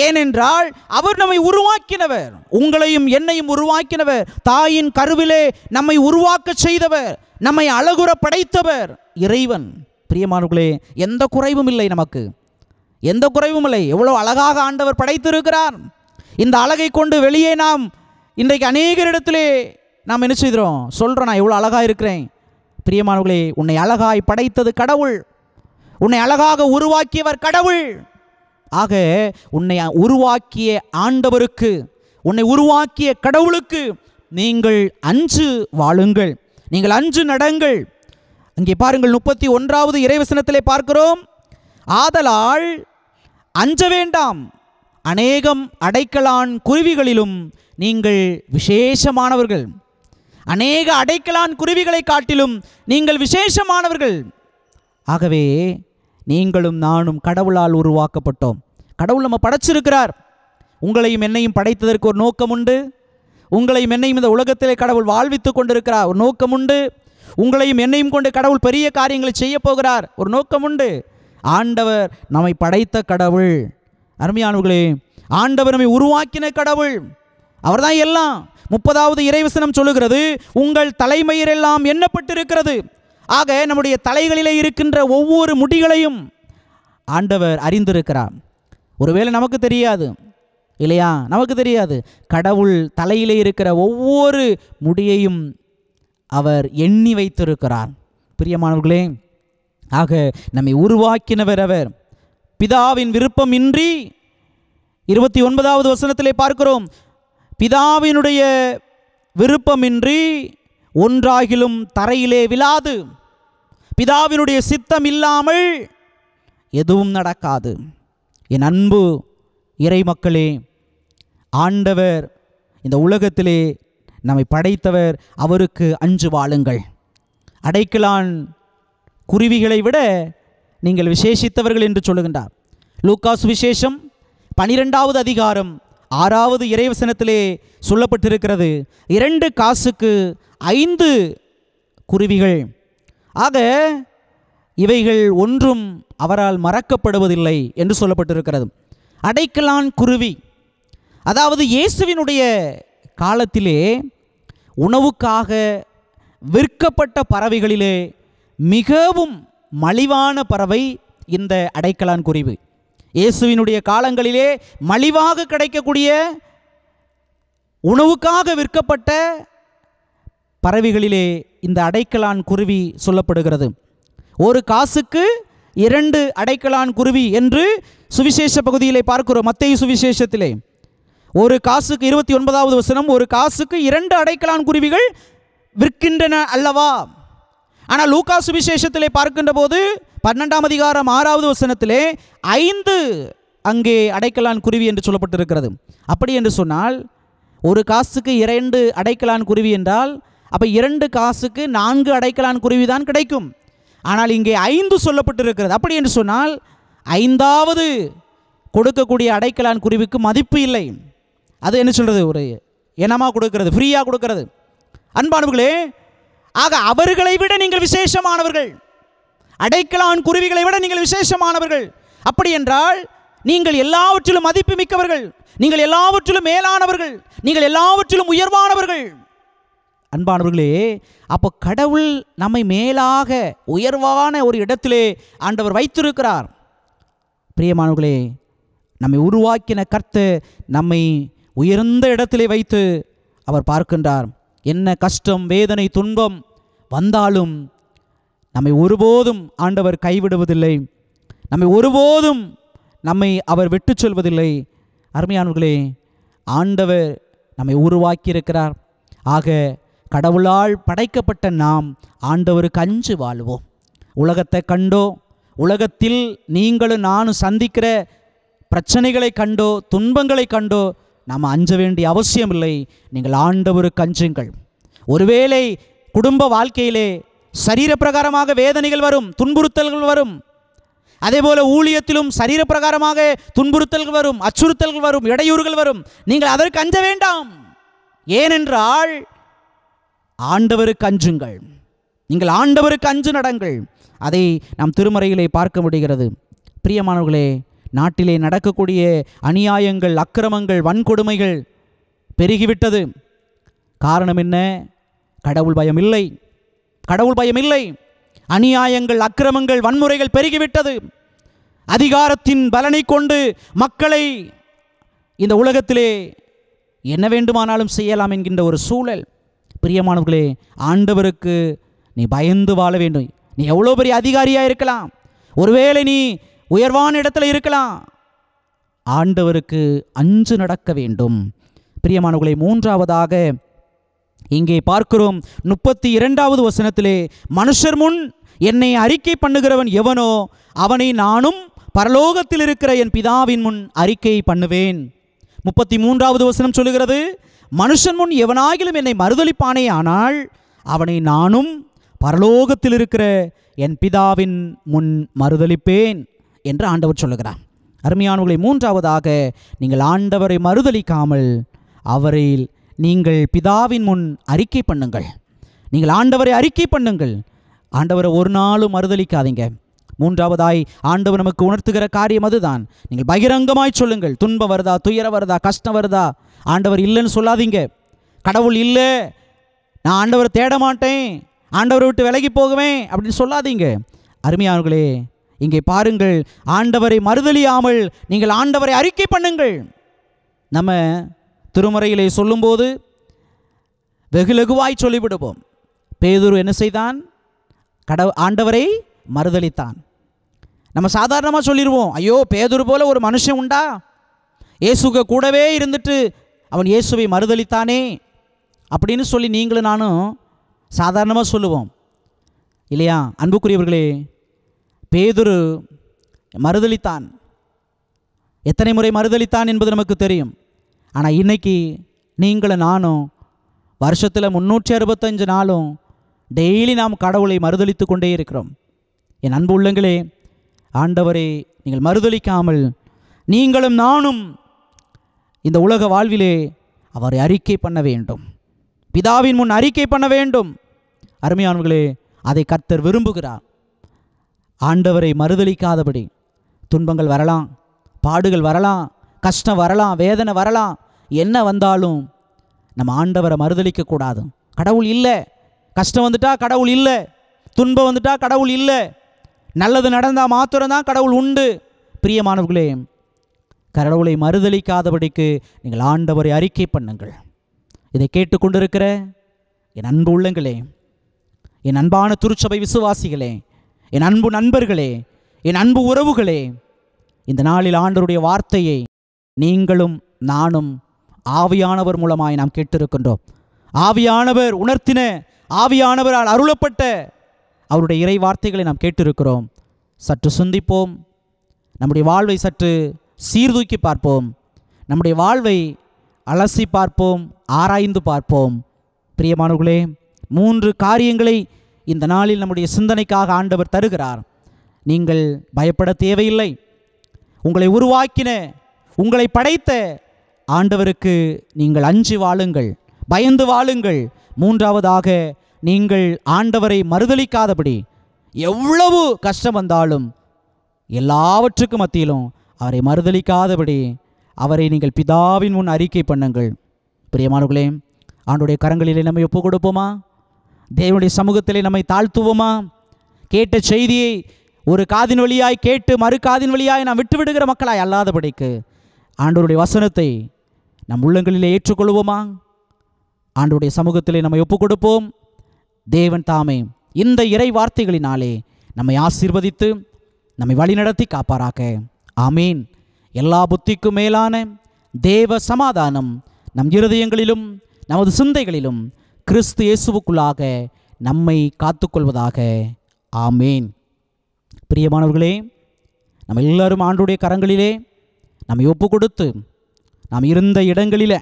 ஏனென்றால் அவர் நம்மை உருவாக்கினவர் உங்களையும் என்னையும் உருவாக்கினவர் தாயின் கருவிலே நம்மை உருவாக்க செய்தவர் நம்மை அழகுற படைத்தவர் இறைவன் பிரியமானவர்களே எந்த குறைவும் இல்லை நமக்கு எந்த குறைவும் இல்லை எவ்வளோ அழகாக ஆண்டவர் படைத்திருக்கிறார் இந்த அழகை கொண்டு வெளியே நாம் இன்றைக்கு அநேகரிடத்திலே நாம் என்ன செய்கிறோம் சொல்கிறோம் நான் எவ்வளோ அழகாக இருக்கிறேன் பிரியமானவர்களே உன்னை அழகாய் படைத்தது கடவுள் உன்னை அழகாக உருவாக்கியவர் கடவுள் ஆக உன்னை உருவாக்கிய ஆண்டவருக்கு உன்னை உருவாக்கிய கடவுளுக்கு நீங்கள் அஞ்சு வாழுங்கள் நீங்கள் அஞ்சு நடங்கள் அங்கே பாருங்கள் முப்பத்தி ஒன்றாவது இறைவசனத்திலே பார்க்கிறோம் ஆதலால் அஞ்ச வேண்டாம் அநேகம் அடைக்கலான் குருவிகளிலும் நீங்கள் விசேஷமானவர்கள் அநேக அடைக்கலான் குருவிகளை காட்டிலும் நீங்கள் விசேஷமானவர்கள் ஆகவே நீங்களும் நானும் கடவுளால் உருவாக்கப்பட்டோம் கடவுள் நம்ம படைச்சிருக்கிறார் உங்களையும் என்னையும் படைத்ததற்கு ஒரு நோக்கம் உண்டு உங்களையும் என்னையும் இந்த உலகத்திலே கடவுள் வாழ்வித்து கொண்டிருக்கிறார் ஒரு நோக்கம் உண்டு உங்களையும் என்னையும் கொண்டு கடவுள் பெரிய காரியங்களை செய்ய போகிறார் ஒரு நோக்கம் உண்டு ஆண்டவர் நம்மை படைத்த கடவுள் அருமையானவர்களே ஆண்டவர் நம்மை உருவாக்கின கடவுள் அவர்தான் எல்லாம் முப்பதாவது இறைவசனம் சொல்லுகிறது உங்கள் தலைமையிலெல்லாம் எண்ணப்பட்டிருக்கிறது ஆக நம்முடைய தலைகளிலே இருக்கின்ற ஒவ்வொரு முடிகளையும் ஆண்டவர் அறிந்திருக்கிறார் ஒருவேளை நமக்கு தெரியாது இல்லையா நமக்கு தெரியாது கடவுள் தலையிலே இருக்கிற ஒவ்வொரு முடியையும் அவர் எண்ணி வைத்திருக்கிறார் பிரியமானவர்களே ஆக நம்மை உருவாக்கினவர் அவர் பிதாவின் விருப்பமின்றி இருபத்தி ஒன்பதாவது வசனத்திலே பார்க்கிறோம் பிதாவினுடைய விருப்பமின்றி ஒன்றாகிலும் தரையிலே விழாது பிதாவினுடைய சித்தம் இல்லாமல் எதுவும் நடக்காது என் அன்பு இறை மக்களே ஆண்டவர் இந்த உலகத்திலே நம்மை படைத்தவர் அவருக்கு அஞ்சு வாழுங்கள் அடைக்கலான் குருவிகளை விட நீங்கள் விசேஷித்தவர்கள் என்று சொல்லுகின்றார் லூக்காஸ் விசேஷம் பனிரெண்டாவது அதிகாரம் ஆறாவது இறைவசனத்திலே சொல்லப்பட்டிருக்கிறது இரண்டு காசுக்கு ஐந்து குருவிகள் ஆக இவைகள் ஒன்றும் அவரால் மறக்கப்படுவதில்லை என்று சொல்லப்பட்டிருக்கிறது அடைக்கலான் குருவி அதாவது இயேசுவினுடைய காலத்திலே உணவுக்காக விற்கப்பட்ட பறவைகளிலே மிகவும் மலிவான பறவை இந்த அடைக்கலான் குருவி இயேசுவினுடைய காலங்களிலே மலிவாக கிடைக்கக்கூடிய உணவுக்காக விற்கப்பட்ட பறவைகளிலே இந்த அடைக்கலான் குருவி சொல்லப்படுகிறது ஒரு காசுக்கு இரண்டு அடைக்கலான் குருவி என்று சுவிசேஷ பகுதியிலே பார்க்கிறோம் மத்திய சுவிசேஷத்திலே ஒரு காசுக்கு இருபத்தி ஒன்பதாவது வசனம் ஒரு காசுக்கு இரண்டு அடைக்கலான் குருவிகள் விற்கின்றன அல்லவா ஆனால் லூகா சுவிசேஷத்திலே பார்க்கின்ற போது பன்னெண்டாம் அதிகாரம் ஆறாவது வசனத்திலே ஐந்து அங்கே அடைக்கலான் குருவி என்று சொல்லப்பட்டிருக்கிறது அப்படி என்று சொன்னால் ஒரு காசுக்கு இரண்டு அடைக்கலான் குருவி என்றால் அப்போ இரண்டு காசுக்கு நான்கு அடைக்கலான் குருவி தான் கிடைக்கும் ஆனால் இங்கே ஐந்து சொல்லப்பட்டிருக்கிறது அப்படி என்று சொன்னால் ஐந்தாவது கொடுக்கக்கூடிய அடைக்கலான் குருவிக்கு மதிப்பு இல்லை அது என்ன சொல்கிறது ஒரு இனமாக கொடுக்கிறது ஃப்ரீயாக கொடுக்கிறது அன்பானவர்களே ஆக அவர்களை விட நீங்கள் விசேஷமானவர்கள் அடைக்கலான் குருவிகளை விட நீங்கள் விசேஷமானவர்கள் அப்படி என்றால் நீங்கள் எல்லாவற்றிலும் மதிப்பு மிக்கவர்கள் நீங்கள் எல்லாவற்றிலும் மேலானவர்கள் நீங்கள் எல்லாவற்றிலும் உயர்வானவர்கள் அன்பானவர்களே அப்போ கடவுள் நம்மை மேலாக உயர்வான ஒரு இடத்திலே ஆண்டவர் வைத்திருக்கிறார் பிரியமானவர்களே நம்மை உருவாக்கின கர்த்து நம்மை உயர்ந்த இடத்திலே வைத்து அவர் பார்க்கின்றார் என்ன கஷ்டம் வேதனை துன்பம் வந்தாலும் நம்மை ஒருபோதும் ஆண்டவர் கைவிடுவதில்லை நம்மை ஒருபோதும் நம்மை அவர் விட்டு சொல்வதில்லை அருமையானவர்களே ஆண்டவர் நம்மை உருவாக்கியிருக்கிறார் ஆக கடவுளால் படைக்கப்பட்ட நாம் ஆண்டவரு கஞ்சு வாழ்வோம் உலகத்தை கண்டோ உலகத்தில் நீங்களும் நானும் சந்திக்கிற பிரச்சனைகளை கண்டோ துன்பங்களை கண்டோ நாம் அஞ்ச வேண்டிய அவசியம் இல்லை நீங்கள் ஆண்டவரு கஞ்சுங்கள் ஒருவேளை குடும்ப வாழ்க்கையிலே சரீரப்பிரகாரமாக வேதனைகள் வரும் துன்புறுத்தல்கள் வரும் அதேபோல ஊழியத்திலும் சரீர துன்புறுத்தல்கள் வரும் அச்சுறுத்தல்கள் வரும் இடையூறுகள் வரும் நீங்கள் அதற்கு அஞ்ச வேண்டாம் ஏனென்றால் ஆண்டவருக்கு அஞ்சுங்கள் நீங்கள் ஆண்டவருக்கு அஞ்சு நடங்கள் அதை நாம் திருமறையிலே பார்க்க முடிகிறது பிரியமானவர்களே நாட்டிலே நடக்கக்கூடிய அநியாயங்கள் அக்கிரமங்கள் வன்கொடுமைகள் பெருகிவிட்டது காரணம் என்ன கடவுள் பயம் இல்லை கடவுள் பயம் இல்லை அநியாயங்கள் அக்கிரமங்கள் வன்முறைகள் பெருகிவிட்டது அதிகாரத்தின் பலனை கொண்டு மக்களை இந்த உலகத்திலே என்ன வேண்டுமானாலும் செய்யலாம் என்கின்ற ஒரு சூழல் பிரியமானவர்களே ஆண்டவருக்கு நீ பயந்து வாழ வேண்டும் நீ எவ்வளோ பெரிய அதிகாரியாக இருக்கலாம் ஒருவேளை நீ உயர்வான இடத்துல இருக்கலாம் ஆண்டவருக்கு அஞ்சு நடக்க வேண்டும் பிரியமானவர்களை மூன்றாவதாக இங்கே பார்க்கிறோம் முப்பத்தி இரண்டாவது வசனத்திலே மனுஷர் முன் என்னை அறிக்கை பண்ணுகிறவன் எவனோ அவனை நானும் பரலோகத்தில் இருக்கிற என் பிதாவின் முன் அறிக்கை பண்ணுவேன் முப்பத்தி மூன்றாவது வசனம் சொல்லுகிறது மனுஷன் முன் எவனாகிலும் என்னை மறுதளிப்பானே ஆனால் அவனை நானும் பரலோகத்தில் இருக்கிற என் பிதாவின் முன் மறுதளிப்பேன் என்று ஆண்டவர் சொல்லுகிறார் அருமையானவர்களை மூன்றாவதாக நீங்கள் ஆண்டவரை மறுதளிக்காமல் அவரில் நீங்கள் பிதாவின் முன் அறிக்கை பண்ணுங்கள் நீங்கள் ஆண்டவரை அறிக்கை பண்ணுங்கள் ஆண்டவரை ஒரு நாளும் மறுதளிக்காதீங்க மூன்றாவதாய் ஆண்டவர் நமக்கு உணர்த்துகிற காரியம் அதுதான் நீங்கள் பகிரங்கமாய் சொல்லுங்கள் துன்பம் வருதா துயர வருதா கஷ்டம் வருதா ஆண்டவர் இல்லைன்னு சொல்லாதீங்க கடவுள் இல்லை நான் ஆண்டவரை தேட மாட்டேன் ஆண்டவரை விட்டு விலகி போகுவேன் அப்படின்னு சொல்லாதீங்க அருமையானவர்களே இங்கே பாருங்கள் ஆண்டவரை மறுதலியாமல் நீங்கள் ஆண்டவரை அறிக்கை பண்ணுங்கள் நம்ம திருமுறையிலே சொல்லும்போது வெகு லகுவாய் சொல்லிவிடுவோம் பேதுரு என்ன செய்தான் கடவு ஆண்டவரை மறுதளித்தான் நம்ம சாதாரணமாக சொல்லிடுவோம் ஐயோ பேதுரு போல ஒரு மனுஷன் உண்டா இயேசுக கூடவே இருந்துட்டு அவன் இயேசுவை மறுதளித்தானே அப்படின்னு சொல்லி நீங்களும் நானும் சாதாரணமாக சொல்லுவோம் இல்லையா அன்புக்குரியவர்களே பேதுரு மறுதளித்தான் எத்தனை முறை மறுதளித்தான் என்பது நமக்கு தெரியும் ஆனால் இன்றைக்கி நீங்களும் நானும் வருஷத்தில் முந்நூற்றி அறுபத்தஞ்சு நாளும் டெய்லி நாம் கடவுளை மறுதளித்து கொண்டே இருக்கிறோம் என் அன்பு உள்ளங்களே ஆண்டவரே நீங்கள் மறுதளிக்காமல் நீங்களும் நானும் இந்த உலக வாழ்விலே அவரை அறிக்கை பண்ண வேண்டும் பிதாவின் முன் அறிக்கை பண்ண வேண்டும் அருமையானவர்களே அதை கர்த்தர் விரும்புகிறார் ஆண்டவரை மறுதளிக்காதபடி துன்பங்கள் வரலாம் பாடுகள் வரலாம் கஷ்டம் வரலாம் வேதனை வரலாம் என்ன வந்தாலும் நம்ம ஆண்டவரை மறுதளிக்கக்கூடாது கடவுள் இல்லை கஷ்டம் வந்துட்டா கடவுள் இல்லை துன்பம் வந்துட்டா கடவுள் இல்லை நல்லது நடந்தால் மாத்திரம்தான் கடவுள் உண்டு பிரியமானவர்களே கடவுளை மறுதளிக்காதபடிக்கு நீங்கள் ஆண்டவரை அறிக்கை பண்ணுங்கள் இதை கேட்டுக்கொண்டிருக்கிற என் அன்பு உள்ளங்களே என் அன்பான திருச்சபை விசுவாசிகளே என் அன்பு நண்பர்களே என் அன்பு உறவுகளே இந்த நாளில் ஆண்டருடைய வார்த்தையை நீங்களும் நானும் ஆவியானவர் மூலமாய் நாம் கேட்டிருக்கின்றோம் ஆவியானவர் உணர்த்தின ஆவியானவரால் அருளப்பட்ட அவருடைய இறை வார்த்தைகளை நாம் கேட்டிருக்கிறோம் சற்று சிந்திப்போம் நம்முடைய வாழ்வை சற்று சீர்தூக்கி பார்ப்போம் நம்முடைய வாழ்வை அலசி பார்ப்போம் ஆராய்ந்து பார்ப்போம் பிரியமானவர்களே மூன்று காரியங்களை இந்த நாளில் நம்முடைய சிந்தனைக்காக ஆண்டவர் தருகிறார் நீங்கள் பயப்பட தேவையில்லை உங்களை உருவாக்கின உங்களை படைத்த ஆண்டவருக்கு நீங்கள் அஞ்சு வாழுங்கள் பயந்து வாழுங்கள் மூன்றாவதாக நீங்கள் ஆண்டவரை மறுதளிக்காதபடி எவ்வளவு கஷ்டம் வந்தாலும் எல்லாவற்றுக்கும் மத்தியிலும் அவரை மறுதளிக்காதபடி அவரை நீங்கள் பிதாவின் முன் அறிக்கை பண்ணுங்கள் பிரியமானவர்களே ஆண்டுடைய கரங்களிலே நம்மை ஒப்பு கொடுப்போமா தேவனுடைய சமூகத்திலே நம்மை தாழ்த்துவோமா கேட்ட செய்தியை ஒரு காதின் வழியாய் கேட்டு மறு காதின் வழியாய் நாம் விடுகிற மக்களாய் அல்லாதபடிக்கு ஆண்டோருடைய வசனத்தை நம் உள்ளங்களிலே ஏற்றுக்கொள்வோமா ஆண்டோடைய சமூகத்திலே நம்மை ஒப்பு கொடுப்போம் தேவன் தாமே இந்த இறை வார்த்தைகளினாலே நம்மை ஆசீர்வதித்து நம்மை வழிநடத்தி காப்பாராக ஆமீன் எல்லா புத்திக்கும் மேலான தேவ சமாதானம் நம் இருதயங்களிலும் நமது சிந்தைகளிலும் கிறிஸ்து இயேசுவுக்குள்ளாக நம்மை காத்துக்கொள்வதாக ஆமேன் பிரியமானவர்களே நம்ம எல்லாரும் ஆண்டுடைய கரங்களிலே நம்மை ஒப்பு கொடுத்து நாம் இருந்த இடங்களில்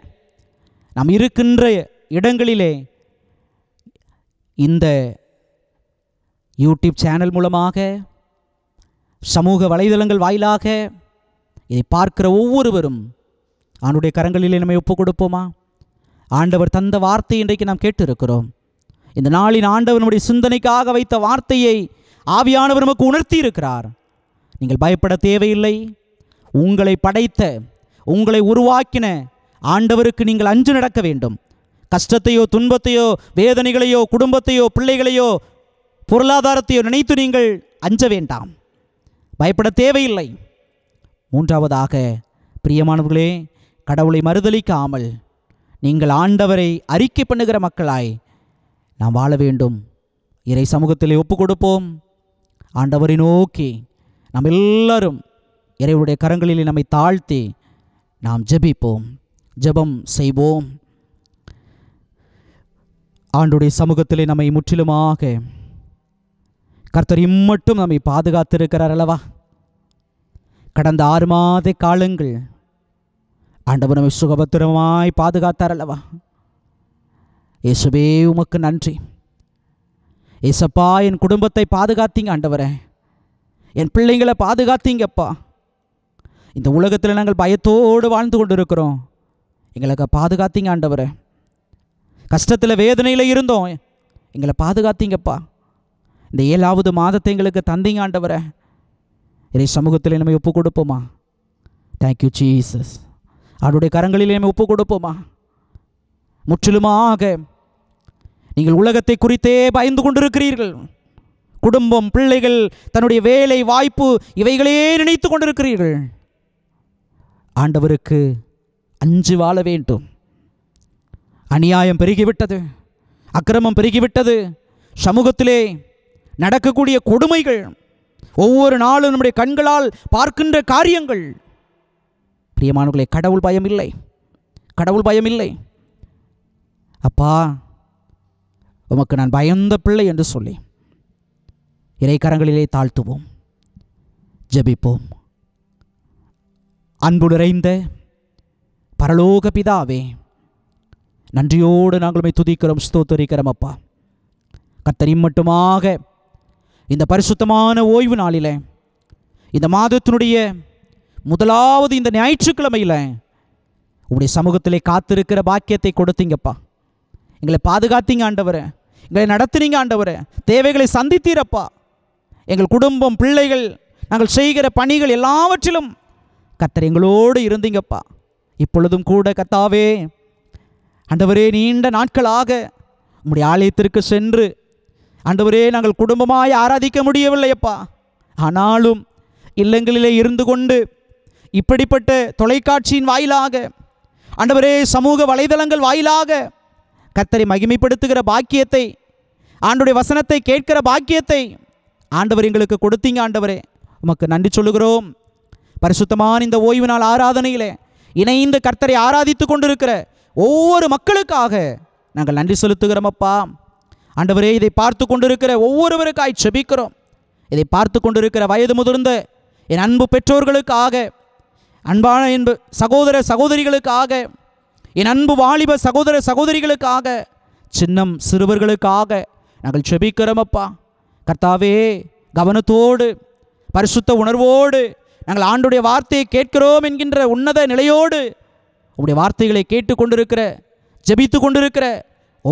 நாம் இருக்கின்ற இடங்களிலே இந்த யூடியூப் சேனல் மூலமாக சமூக வலைதளங்கள் வாயிலாக இதை பார்க்கிற ஒவ்வொருவரும் அவனுடைய கரங்களிலே நம்மை ஒப்புக் கொடுப்போமா ஆண்டவர் தந்த வார்த்தை இன்றைக்கு நாம் கேட்டிருக்கிறோம் இந்த நாளின் ஆண்டவனுடைய சிந்தனைக்காக வைத்த வார்த்தையை ஆவியானவர் நமக்கு உணர்த்தி இருக்கிறார் நீங்கள் பயப்பட தேவையில்லை உங்களை படைத்த உங்களை உருவாக்கின ஆண்டவருக்கு நீங்கள் அஞ்சு நடக்க வேண்டும் கஷ்டத்தையோ துன்பத்தையோ வேதனைகளையோ குடும்பத்தையோ பிள்ளைகளையோ பொருளாதாரத்தையோ நினைத்து நீங்கள் அஞ்ச வேண்டாம் பயப்பட தேவையில்லை மூன்றாவதாக பிரியமானவர்களே கடவுளை மறுதளிக்காமல் நீங்கள் ஆண்டவரை அறிக்கை பண்ணுகிற மக்களாய் நாம் வாழ வேண்டும் இறை சமூகத்தில் ஒப்பு கொடுப்போம் ஆண்டவரை நோக்கி நாம் எல்லாரும் இறைவனுடைய கரங்களில் நம்மை தாழ்த்தி நாம் ஜெபிப்போம் ஜெபம் செய்வோம் ஆண்டுடைய சமூகத்திலே நம்மை முற்றிலுமாக கர்த்தர் இம்மட்டும் நம்மை பாதுகாத்திருக்கிறார் அல்லவா கடந்த ஆறு மாத காலங்கள் ஆண்டவர் நம்மை சுகபத்திரமாய் பாதுகாத்தார் அல்லவா இயேசுவே உமக்கு நன்றி ஏசப்பா என் குடும்பத்தை பாதுகாத்தீங்க ஆண்டவரே என் பிள்ளைங்களை பாதுகாத்தீங்கப்பா இந்த உலகத்தில் நாங்கள் பயத்தோடு வாழ்ந்து கொண்டு இருக்கிறோம் பாதுகாத்தீங்க ஆண்டவரே கஷ்டத்தில் வேதனையில் இருந்தோம் எங்களை பாதுகாத்தீங்கப்பா இந்த ஏழாவது மாதத்தை எங்களுக்கு தந்தீங்க ஆண்டவரை இறை சமூகத்தில் நம்ம ஒப்பு கொடுப்போமா தேங்க்யூ ஜீசஸ் அவருடைய கரங்களில் நம்ம ஒப்பு கொடுப்போமா முற்றிலுமாக நீங்கள் உலகத்தை குறித்தே பயந்து கொண்டிருக்கிறீர்கள் குடும்பம் பிள்ளைகள் தன்னுடைய வேலை வாய்ப்பு இவைகளே நினைத்து கொண்டிருக்கிறீர்கள் ஆண்டவருக்கு அஞ்சு வாழ வேண்டும் அநியாயம் பெருகிவிட்டது அக்கிரமம் பெருகிவிட்டது சமூகத்திலே நடக்கக்கூடிய கொடுமைகள் ஒவ்வொரு நாளும் நம்முடைய கண்களால் பார்க்கின்ற காரியங்கள் பிரியமானவர்களே கடவுள் பயம் இல்லை கடவுள் பயம் இல்லை அப்பா உமக்கு நான் பயந்த பிள்ளை என்று சொல்லி இறைக்கரங்களிலே தாழ்த்துவோம் ஜபிப்போம் அன்பு நிறைந்த பரலோக பிதாவே நன்றியோடு நாங்கள் துதிக்கிறோம் ஸ்தோத்தரிக்கிறோம் அப்பா கத்தரி மட்டுமாக இந்த பரிசுத்தமான ஓய்வு நாளில் இந்த மாதத்தினுடைய முதலாவது இந்த ஞாயிற்றுக்கிழமையில் உங்களுடைய சமூகத்திலே காத்திருக்கிற பாக்கியத்தை கொடுத்தீங்கப்பா எங்களை பாதுகாத்தீங்க ஆண்டவரை எங்களை நடத்துனீங்க ஆண்டவரை தேவைகளை சந்தித்தீரப்பா எங்கள் குடும்பம் பிள்ளைகள் நாங்கள் செய்கிற பணிகள் எல்லாவற்றிலும் கத்தர் எங்களோடு இருந்தீங்கப்பா இப்பொழுதும் கூட கத்தாவே ஆண்டவரே நீண்ட நாட்களாக உங்களுடைய ஆலயத்திற்கு சென்று ஆண்டவரே நாங்கள் குடும்பமாய் ஆராதிக்க முடியவில்லையப்பா ஆனாலும் இல்லங்களிலே இருந்து கொண்டு இப்படிப்பட்ட தொலைக்காட்சியின் வாயிலாக ஆண்டவரே சமூக வலைதளங்கள் வாயிலாக கத்தரை மகிமைப்படுத்துகிற பாக்கியத்தை ஆண்டுடைய வசனத்தை கேட்கிற பாக்கியத்தை ஆண்டவர் எங்களுக்கு கொடுத்தீங்க ஆண்டவரே உமக்கு நன்றி சொல்லுகிறோம் பரிசுத்தமான இந்த ஓய்வு நாள் ஆராதனையிலே இணைந்து கர்த்தரை ஆராதித்து கொண்டிருக்கிற ஒவ்வொரு மக்களுக்காக நாங்கள் நன்றி செலுத்துகிறோமப்பா ஆண்டவரே இதை பார்த்து கொண்டிருக்கிற ஒவ்வொருவருக்காய் செபிக்கிறோம் இதை பார்த்து கொண்டிருக்கிற வயது முதிர்ந்த என் அன்பு பெற்றோர்களுக்காக அன்பான என்பு சகோதர சகோதரிகளுக்காக என் அன்பு வாலிப சகோதர சகோதரிகளுக்காக சின்னம் சிறுவர்களுக்காக நாங்கள் செபிக்கிறோமப்பா கர்த்தாவே கவனத்தோடு பரிசுத்த உணர்வோடு நாங்கள் ஆண்டுடைய வார்த்தையை கேட்கிறோம் என்கின்ற உன்னத நிலையோடு உங்களுடைய வார்த்தைகளை கேட்டுக்கொண்டிருக்கிற ஜெபித்து கொண்டிருக்கிற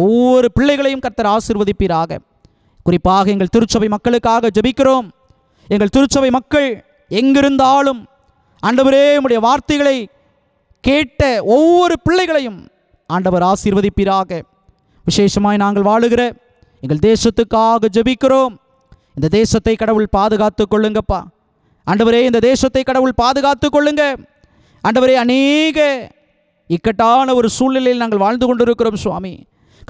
ஒவ்வொரு பிள்ளைகளையும் கர்த்தர் ஆசிர்வதிப்பீராக குறிப்பாக எங்கள் திருச்சபை மக்களுக்காக ஜபிக்கிறோம் எங்கள் திருச்சபை மக்கள் எங்கிருந்தாலும் ஆண்டவரே உடைய வார்த்தைகளை கேட்ட ஒவ்வொரு பிள்ளைகளையும் ஆண்டவர் ஆசீர்வதிப்பீராக விசேஷமாய் நாங்கள் வாழுகிற எங்கள் தேசத்துக்காக ஜபிக்கிறோம் இந்த தேசத்தை கடவுள் பாதுகாத்து கொள்ளுங்கப்பா ஆண்டவரே இந்த தேசத்தை கடவுள் பாதுகாத்து கொள்ளுங்க ஆண்டவரே அநேக இக்கட்டான ஒரு சூழ்நிலையில் நாங்கள் வாழ்ந்து கொண்டிருக்கிறோம் சுவாமி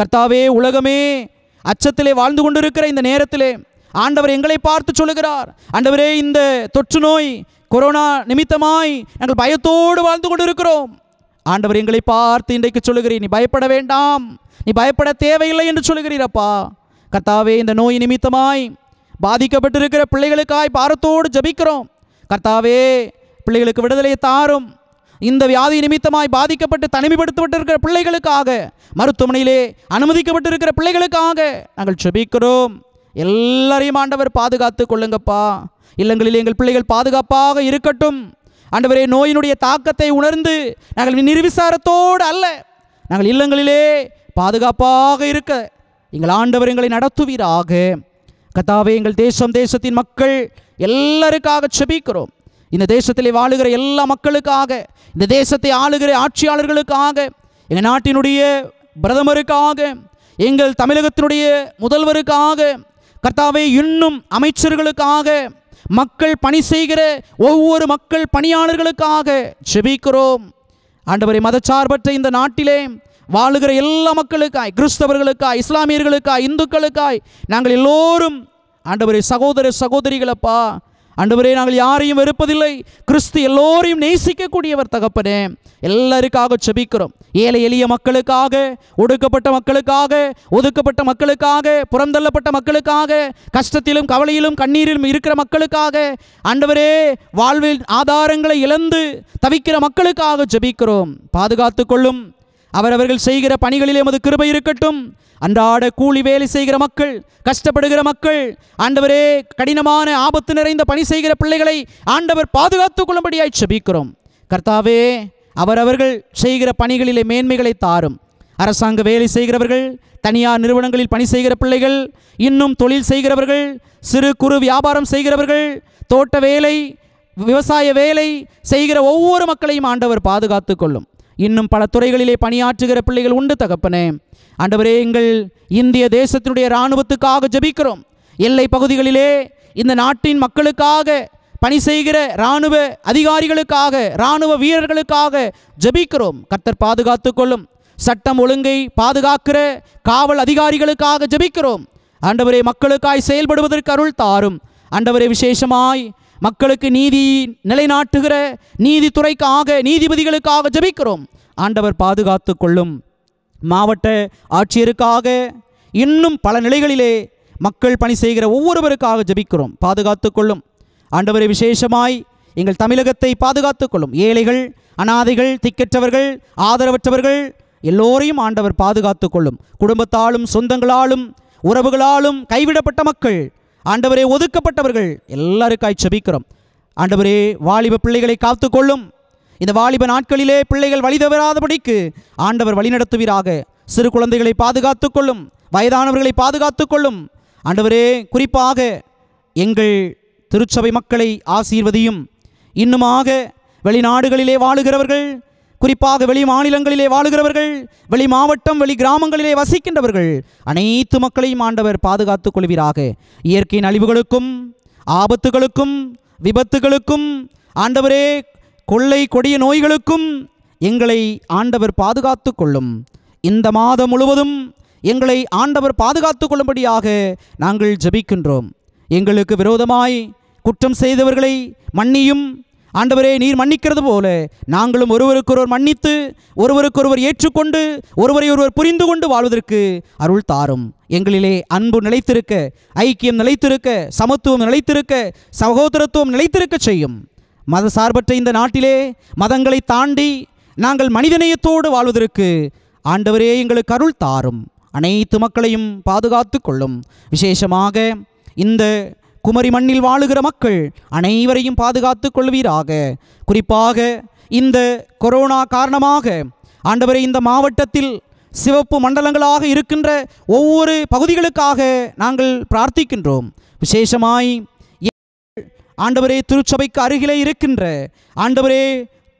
கர்த்தாவே உலகமே அச்சத்திலே வாழ்ந்து கொண்டிருக்கிற இந்த நேரத்திலே ஆண்டவர் எங்களை பார்த்து சொல்லுகிறார் ஆண்டவரே இந்த தொற்று நோய் கொரோனா நிமித்தமாய் நாங்கள் பயத்தோடு வாழ்ந்து கொண்டிருக்கிறோம் ஆண்டவர் எங்களை பார்த்து இன்றைக்கு சொல்லுகிறீ நீ பயப்பட வேண்டாம் நீ பயப்பட தேவையில்லை என்று சொல்லுகிறீரப்பா கர்த்தாவே இந்த நோய் நிமித்தமாய் பாதிக்கப்பட்டிருக்கிற பிள்ளைகளுக்காய் பாரத்தோடு ஜபிக்கிறோம் கர்த்தாவே பிள்ளைகளுக்கு விடுதலையை தாரும் இந்த வியாதி நிமித்தமாய் பாதிக்கப்பட்டு தனிமைப்படுத்தப்பட்டிருக்கிற பிள்ளைகளுக்காக மருத்துவமனையிலே அனுமதிக்கப்பட்டிருக்கிற பிள்ளைகளுக்காக நாங்கள் செபிக்கிறோம் எல்லாரையும் ஆண்டவர் பாதுகாத்து கொள்ளுங்கப்பா இல்லங்களில் எங்கள் பிள்ளைகள் பாதுகாப்பாக இருக்கட்டும் ஆண்டவரே நோயினுடைய தாக்கத்தை உணர்ந்து நாங்கள் நிர்விசாரத்தோடு அல்ல நாங்கள் இல்லங்களிலே பாதுகாப்பாக இருக்க எங்கள் ஆண்டவர் எங்களை நடத்துவீராக கதாவை எங்கள் தேசம் தேசத்தின் மக்கள் எல்லாருக்காக செபிக்கிறோம் இந்த தேசத்திலே வாழுகிற எல்லா மக்களுக்காக இந்த தேசத்தை ஆளுகிற ஆட்சியாளர்களுக்காக எங்கள் நாட்டினுடைய பிரதமருக்காக எங்கள் தமிழகத்தினுடைய முதல்வருக்காக கர்த்தாவை இன்னும் அமைச்சர்களுக்காக மக்கள் பணி செய்கிற ஒவ்வொரு மக்கள் பணியாளர்களுக்காக செபிக்கிறோம் ஆண்டவரை மதச்சார்பற்ற இந்த நாட்டிலே வாழுகிற எல்லா மக்களுக்காய் கிறிஸ்தவர்களுக்காய் இஸ்லாமியர்களுக்காய் இந்துக்களுக்காய் நாங்கள் எல்லோரும் ஆண்டவரை சகோதர சகோதரிகளப்பா ஆண்டவரே நாங்கள் யாரையும் வெறுப்பதில்லை கிறிஸ்து எல்லோரையும் நேசிக்கக்கூடியவர் தகப்பனே எல்லாருக்காக செபிக்கிறோம் ஏழை எளிய மக்களுக்காக ஒடுக்கப்பட்ட மக்களுக்காக ஒதுக்கப்பட்ட மக்களுக்காக புறந்தள்ளப்பட்ட மக்களுக்காக கஷ்டத்திலும் கவலையிலும் கண்ணீரிலும் இருக்கிற மக்களுக்காக அண்டவரே வாழ்வில் ஆதாரங்களை இழந்து தவிக்கிற மக்களுக்காக ஜபிக்கிறோம் பாதுகாத்து கொள்ளும் அவரவர்கள் செய்கிற பணிகளிலே எமது கிருபை இருக்கட்டும் அன்றாட கூலி வேலை செய்கிற மக்கள் கஷ்டப்படுகிற மக்கள் ஆண்டவரே கடினமான ஆபத்து நிறைந்த பணி செய்கிற பிள்ளைகளை ஆண்டவர் பாதுகாத்துக் கொள்ளும்படியாய் செபிக்கிறோம் கர்த்தாவே அவரவர்கள் செய்கிற பணிகளிலே மேன்மைகளை தாரும் அரசாங்க வேலை செய்கிறவர்கள் தனியார் நிறுவனங்களில் பணி செய்கிற பிள்ளைகள் இன்னும் தொழில் செய்கிறவர்கள் சிறு குறு வியாபாரம் செய்கிறவர்கள் தோட்ட வேலை விவசாய வேலை செய்கிற ஒவ்வொரு மக்களையும் ஆண்டவர் பாதுகாத்து கொள்ளும் இன்னும் பல துறைகளிலே பணியாற்றுகிற பிள்ளைகள் உண்டு தகப்பனே அண்டவரே எங்கள் இந்திய தேசத்தினுடைய இராணுவத்துக்காக ஜபிக்கிறோம் எல்லை பகுதிகளிலே இந்த நாட்டின் மக்களுக்காக பணி செய்கிற இராணுவ அதிகாரிகளுக்காக இராணுவ வீரர்களுக்காக ஜபிக்கிறோம் கர்த்தர் பாதுகாத்து கொள்ளும் சட்டம் ஒழுங்கை பாதுகாக்கிற காவல் அதிகாரிகளுக்காக ஜபிக்கிறோம் ஆண்டவரே மக்களுக்காய் செயல்படுவதற்கு அருள் தாரும் அண்டவரே விசேஷமாய் மக்களுக்கு நீதி நிலைநாட்டுகிற நீதித்துறைக்காக நீதிபதிகளுக்காக ஜபிக்கிறோம் ஆண்டவர் பாதுகாத்து கொள்ளும் மாவட்ட ஆட்சியருக்காக இன்னும் பல நிலைகளிலே மக்கள் பணி செய்கிற ஒவ்வொருவருக்காக ஜபிக்கிறோம் பாதுகாத்து கொள்ளும் ஆண்டவரை விசேஷமாய் எங்கள் தமிழகத்தை பாதுகாத்து கொள்ளும் ஏழைகள் அனாதைகள் திக்கற்றவர்கள் ஆதரவற்றவர்கள் எல்லோரையும் ஆண்டவர் பாதுகாத்து கொள்ளும் குடும்பத்தாலும் சொந்தங்களாலும் உறவுகளாலும் கைவிடப்பட்ட மக்கள் ஆண்டவரே ஒதுக்கப்பட்டவர்கள் எல்லாருக்காய் செபிக்கிறோம் ஆண்டவரே வாலிப பிள்ளைகளை காத்து கொள்ளும் இந்த வாலிப நாட்களிலே பிள்ளைகள் வழி ஆண்டவர் வழிநடத்துவீராக சிறு குழந்தைகளை பாதுகாத்து கொள்ளும் வயதானவர்களை பாதுகாத்து கொள்ளும் ஆண்டவரே குறிப்பாக எங்கள் திருச்சபை மக்களை ஆசீர்வதியும் இன்னுமாக வெளிநாடுகளிலே வாழுகிறவர்கள் குறிப்பாக வெளி மாநிலங்களிலே வாழுகிறவர்கள் வெளி மாவட்டம் வெளி கிராமங்களிலே வசிக்கின்றவர்கள் அனைத்து மக்களையும் ஆண்டவர் பாதுகாத்துக் கொள்வீராக இயற்கையின் அழிவுகளுக்கும் ஆபத்துகளுக்கும் விபத்துகளுக்கும் ஆண்டவரே கொள்ளை கொடிய நோய்களுக்கும் எங்களை ஆண்டவர் பாதுகாத்து கொள்ளும் இந்த மாதம் முழுவதும் எங்களை ஆண்டவர் பாதுகாத்து கொள்ளும்படியாக நாங்கள் ஜபிக்கின்றோம் எங்களுக்கு விரோதமாய் குற்றம் செய்தவர்களை மன்னியும் ஆண்டவரே நீர் மன்னிக்கிறது போல நாங்களும் ஒருவருக்கொருவர் மன்னித்து ஒருவருக்கொருவர் ஏற்றுக்கொண்டு ஒருவரை ஒருவர் புரிந்து கொண்டு வாழ்வதற்கு அருள் தாரும் எங்களிலே அன்பு நிலைத்திருக்க ஐக்கியம் நிலைத்திருக்க சமத்துவம் நிலைத்திருக்க சகோதரத்துவம் நிலைத்திருக்க செய்யும் மத சார்பற்ற இந்த நாட்டிலே மதங்களை தாண்டி நாங்கள் மனிதநேயத்தோடு வாழ்வதற்கு ஆண்டவரே எங்களுக்கு அருள் தாரும் அனைத்து மக்களையும் பாதுகாத்து கொள்ளும் விசேஷமாக இந்த குமரி மண்ணில் வாழுகிற மக்கள் அனைவரையும் பாதுகாத்து கொள்வீராக குறிப்பாக இந்த கொரோனா காரணமாக ஆண்டவரை இந்த மாவட்டத்தில் சிவப்பு மண்டலங்களாக இருக்கின்ற ஒவ்வொரு பகுதிகளுக்காக நாங்கள் பிரார்த்திக்கின்றோம் விசேஷமாய் ஆண்டவரே திருச்சபைக்கு அருகிலே இருக்கின்ற ஆண்டவரே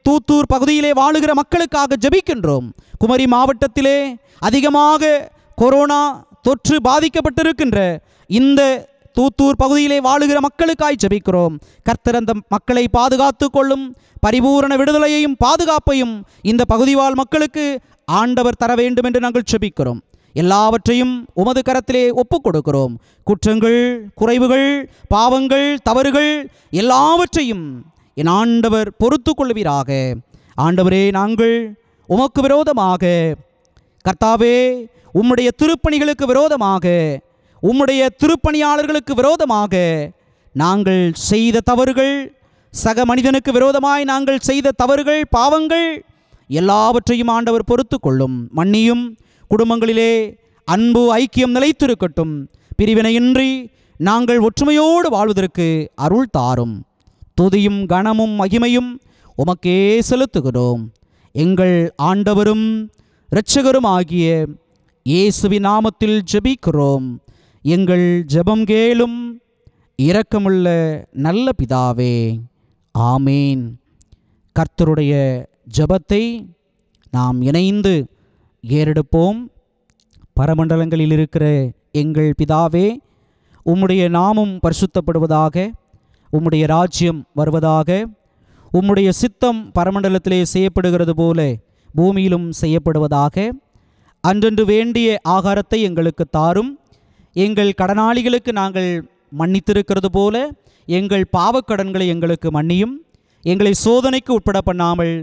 தூத்தூர் பகுதியிலே வாழுகிற மக்களுக்காக ஜபிக்கின்றோம் குமரி மாவட்டத்திலே அதிகமாக கொரோனா தொற்று பாதிக்கப்பட்டிருக்கின்ற இந்த தூத்தூர் பகுதியிலே வாழுகிற மக்களுக்காய் ஜபிக்கிறோம் கர்த்தர் அந்த மக்களை பாதுகாத்து கொள்ளும் பரிபூரண விடுதலையையும் பாதுகாப்பையும் இந்த பகுதிவாழ் மக்களுக்கு ஆண்டவர் தர வேண்டும் என்று நாங்கள் செபிக்கிறோம் எல்லாவற்றையும் உமது கரத்திலே ஒப்புக் கொடுக்கிறோம் குற்றங்கள் குறைவுகள் பாவங்கள் தவறுகள் எல்லாவற்றையும் என் ஆண்டவர் பொறுத்து கொள்வீராக ஆண்டவரே நாங்கள் உமக்கு விரோதமாக கர்த்தாவே உம்முடைய திருப்பணிகளுக்கு விரோதமாக உம்முடைய திருப்பணியாளர்களுக்கு விரோதமாக நாங்கள் செய்த தவறுகள் சக மனிதனுக்கு விரோதமாய் நாங்கள் செய்த தவறுகள் பாவங்கள் எல்லாவற்றையும் ஆண்டவர் பொறுத்து கொள்ளும் மன்னியும் குடும்பங்களிலே அன்பு ஐக்கியம் நிலைத்திருக்கட்டும் பிரிவினையின்றி நாங்கள் ஒற்றுமையோடு வாழ்வதற்கு அருள் தாரும் துதியும் கனமும் மகிமையும் உமக்கே செலுத்துகிறோம் எங்கள் ஆண்டவரும் இரட்சகரும் ஆகிய இயேசுவி நாமத்தில் ஜெபிக்கிறோம் எங்கள் ஜெபம் கேளும் இரக்கமுள்ள நல்ல பிதாவே ஆமேன் கர்த்தருடைய ஜபத்தை நாம் இணைந்து ஏறெடுப்போம் பரமண்டலங்களில் இருக்கிற எங்கள் பிதாவே உம்முடைய நாமும் பரிசுத்தப்படுவதாக உம்முடைய ராஜ்யம் வருவதாக உம்முடைய சித்தம் பரமண்டலத்திலே செய்யப்படுகிறது போல பூமியிலும் செய்யப்படுவதாக அன்றென்று வேண்டிய ஆகாரத்தை எங்களுக்கு தாரும் எங்கள் கடனாளிகளுக்கு நாங்கள் மன்னித்திருக்கிறது போல எங்கள் பாவக்கடன்களை எங்களுக்கு மன்னியும் எங்களை சோதனைக்கு உட்பட பண்ணாமல்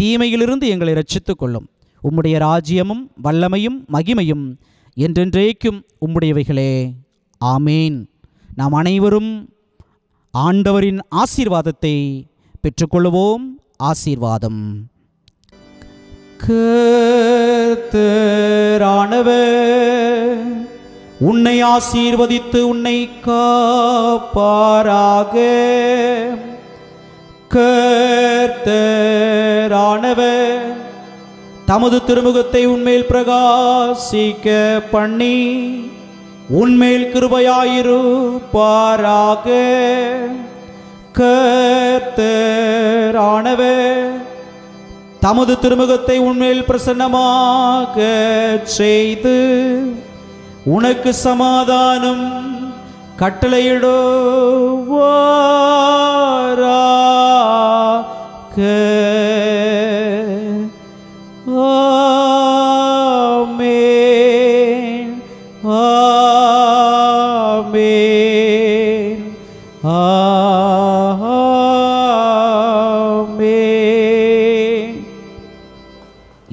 தீமையிலிருந்து எங்களை ரட்சித்து கொள்ளும் உம்முடைய ராஜ்யமும் வல்லமையும் மகிமையும் என்றென்றைக்கும் உம்முடையவைகளே ஆமேன் நாம் அனைவரும் ஆண்டவரின் ஆசீர்வாதத்தை பெற்றுக்கொள்வோம் ஆசீர்வாதம் கத்தரானவர் உன்னை ஆசீர்வதித்து உன்னை காப்பாராக கர்த்தரானவர் தமது திருமுகத்தை உண்மையில் பிரகாசிக்க பண்ணி உண்மையில் கிருபையாயிருப்பாராக கர்த்தரானவர் தமது திருமுகத்தை உண்மையில் பிரசன்னமாக செய்து உனக்கு சமாதானம் கட்டளையிடோ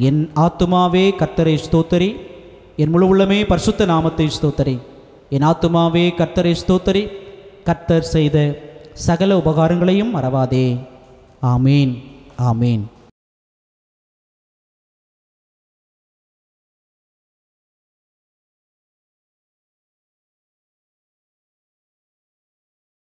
என் ஆத்துமாவே கத்தரை ஸ்தோத்தரி என் முழு உள்ளமே பரிசுத்த நாமத்தை ஸ்தோத்தரி என் ஆத்துமாவே கர்த்தரை ஸ்தோத்தரி கர்த்தர் செய்த சகல உபகாரங்களையும் மறவாதே ஆமீன் ஆமீன்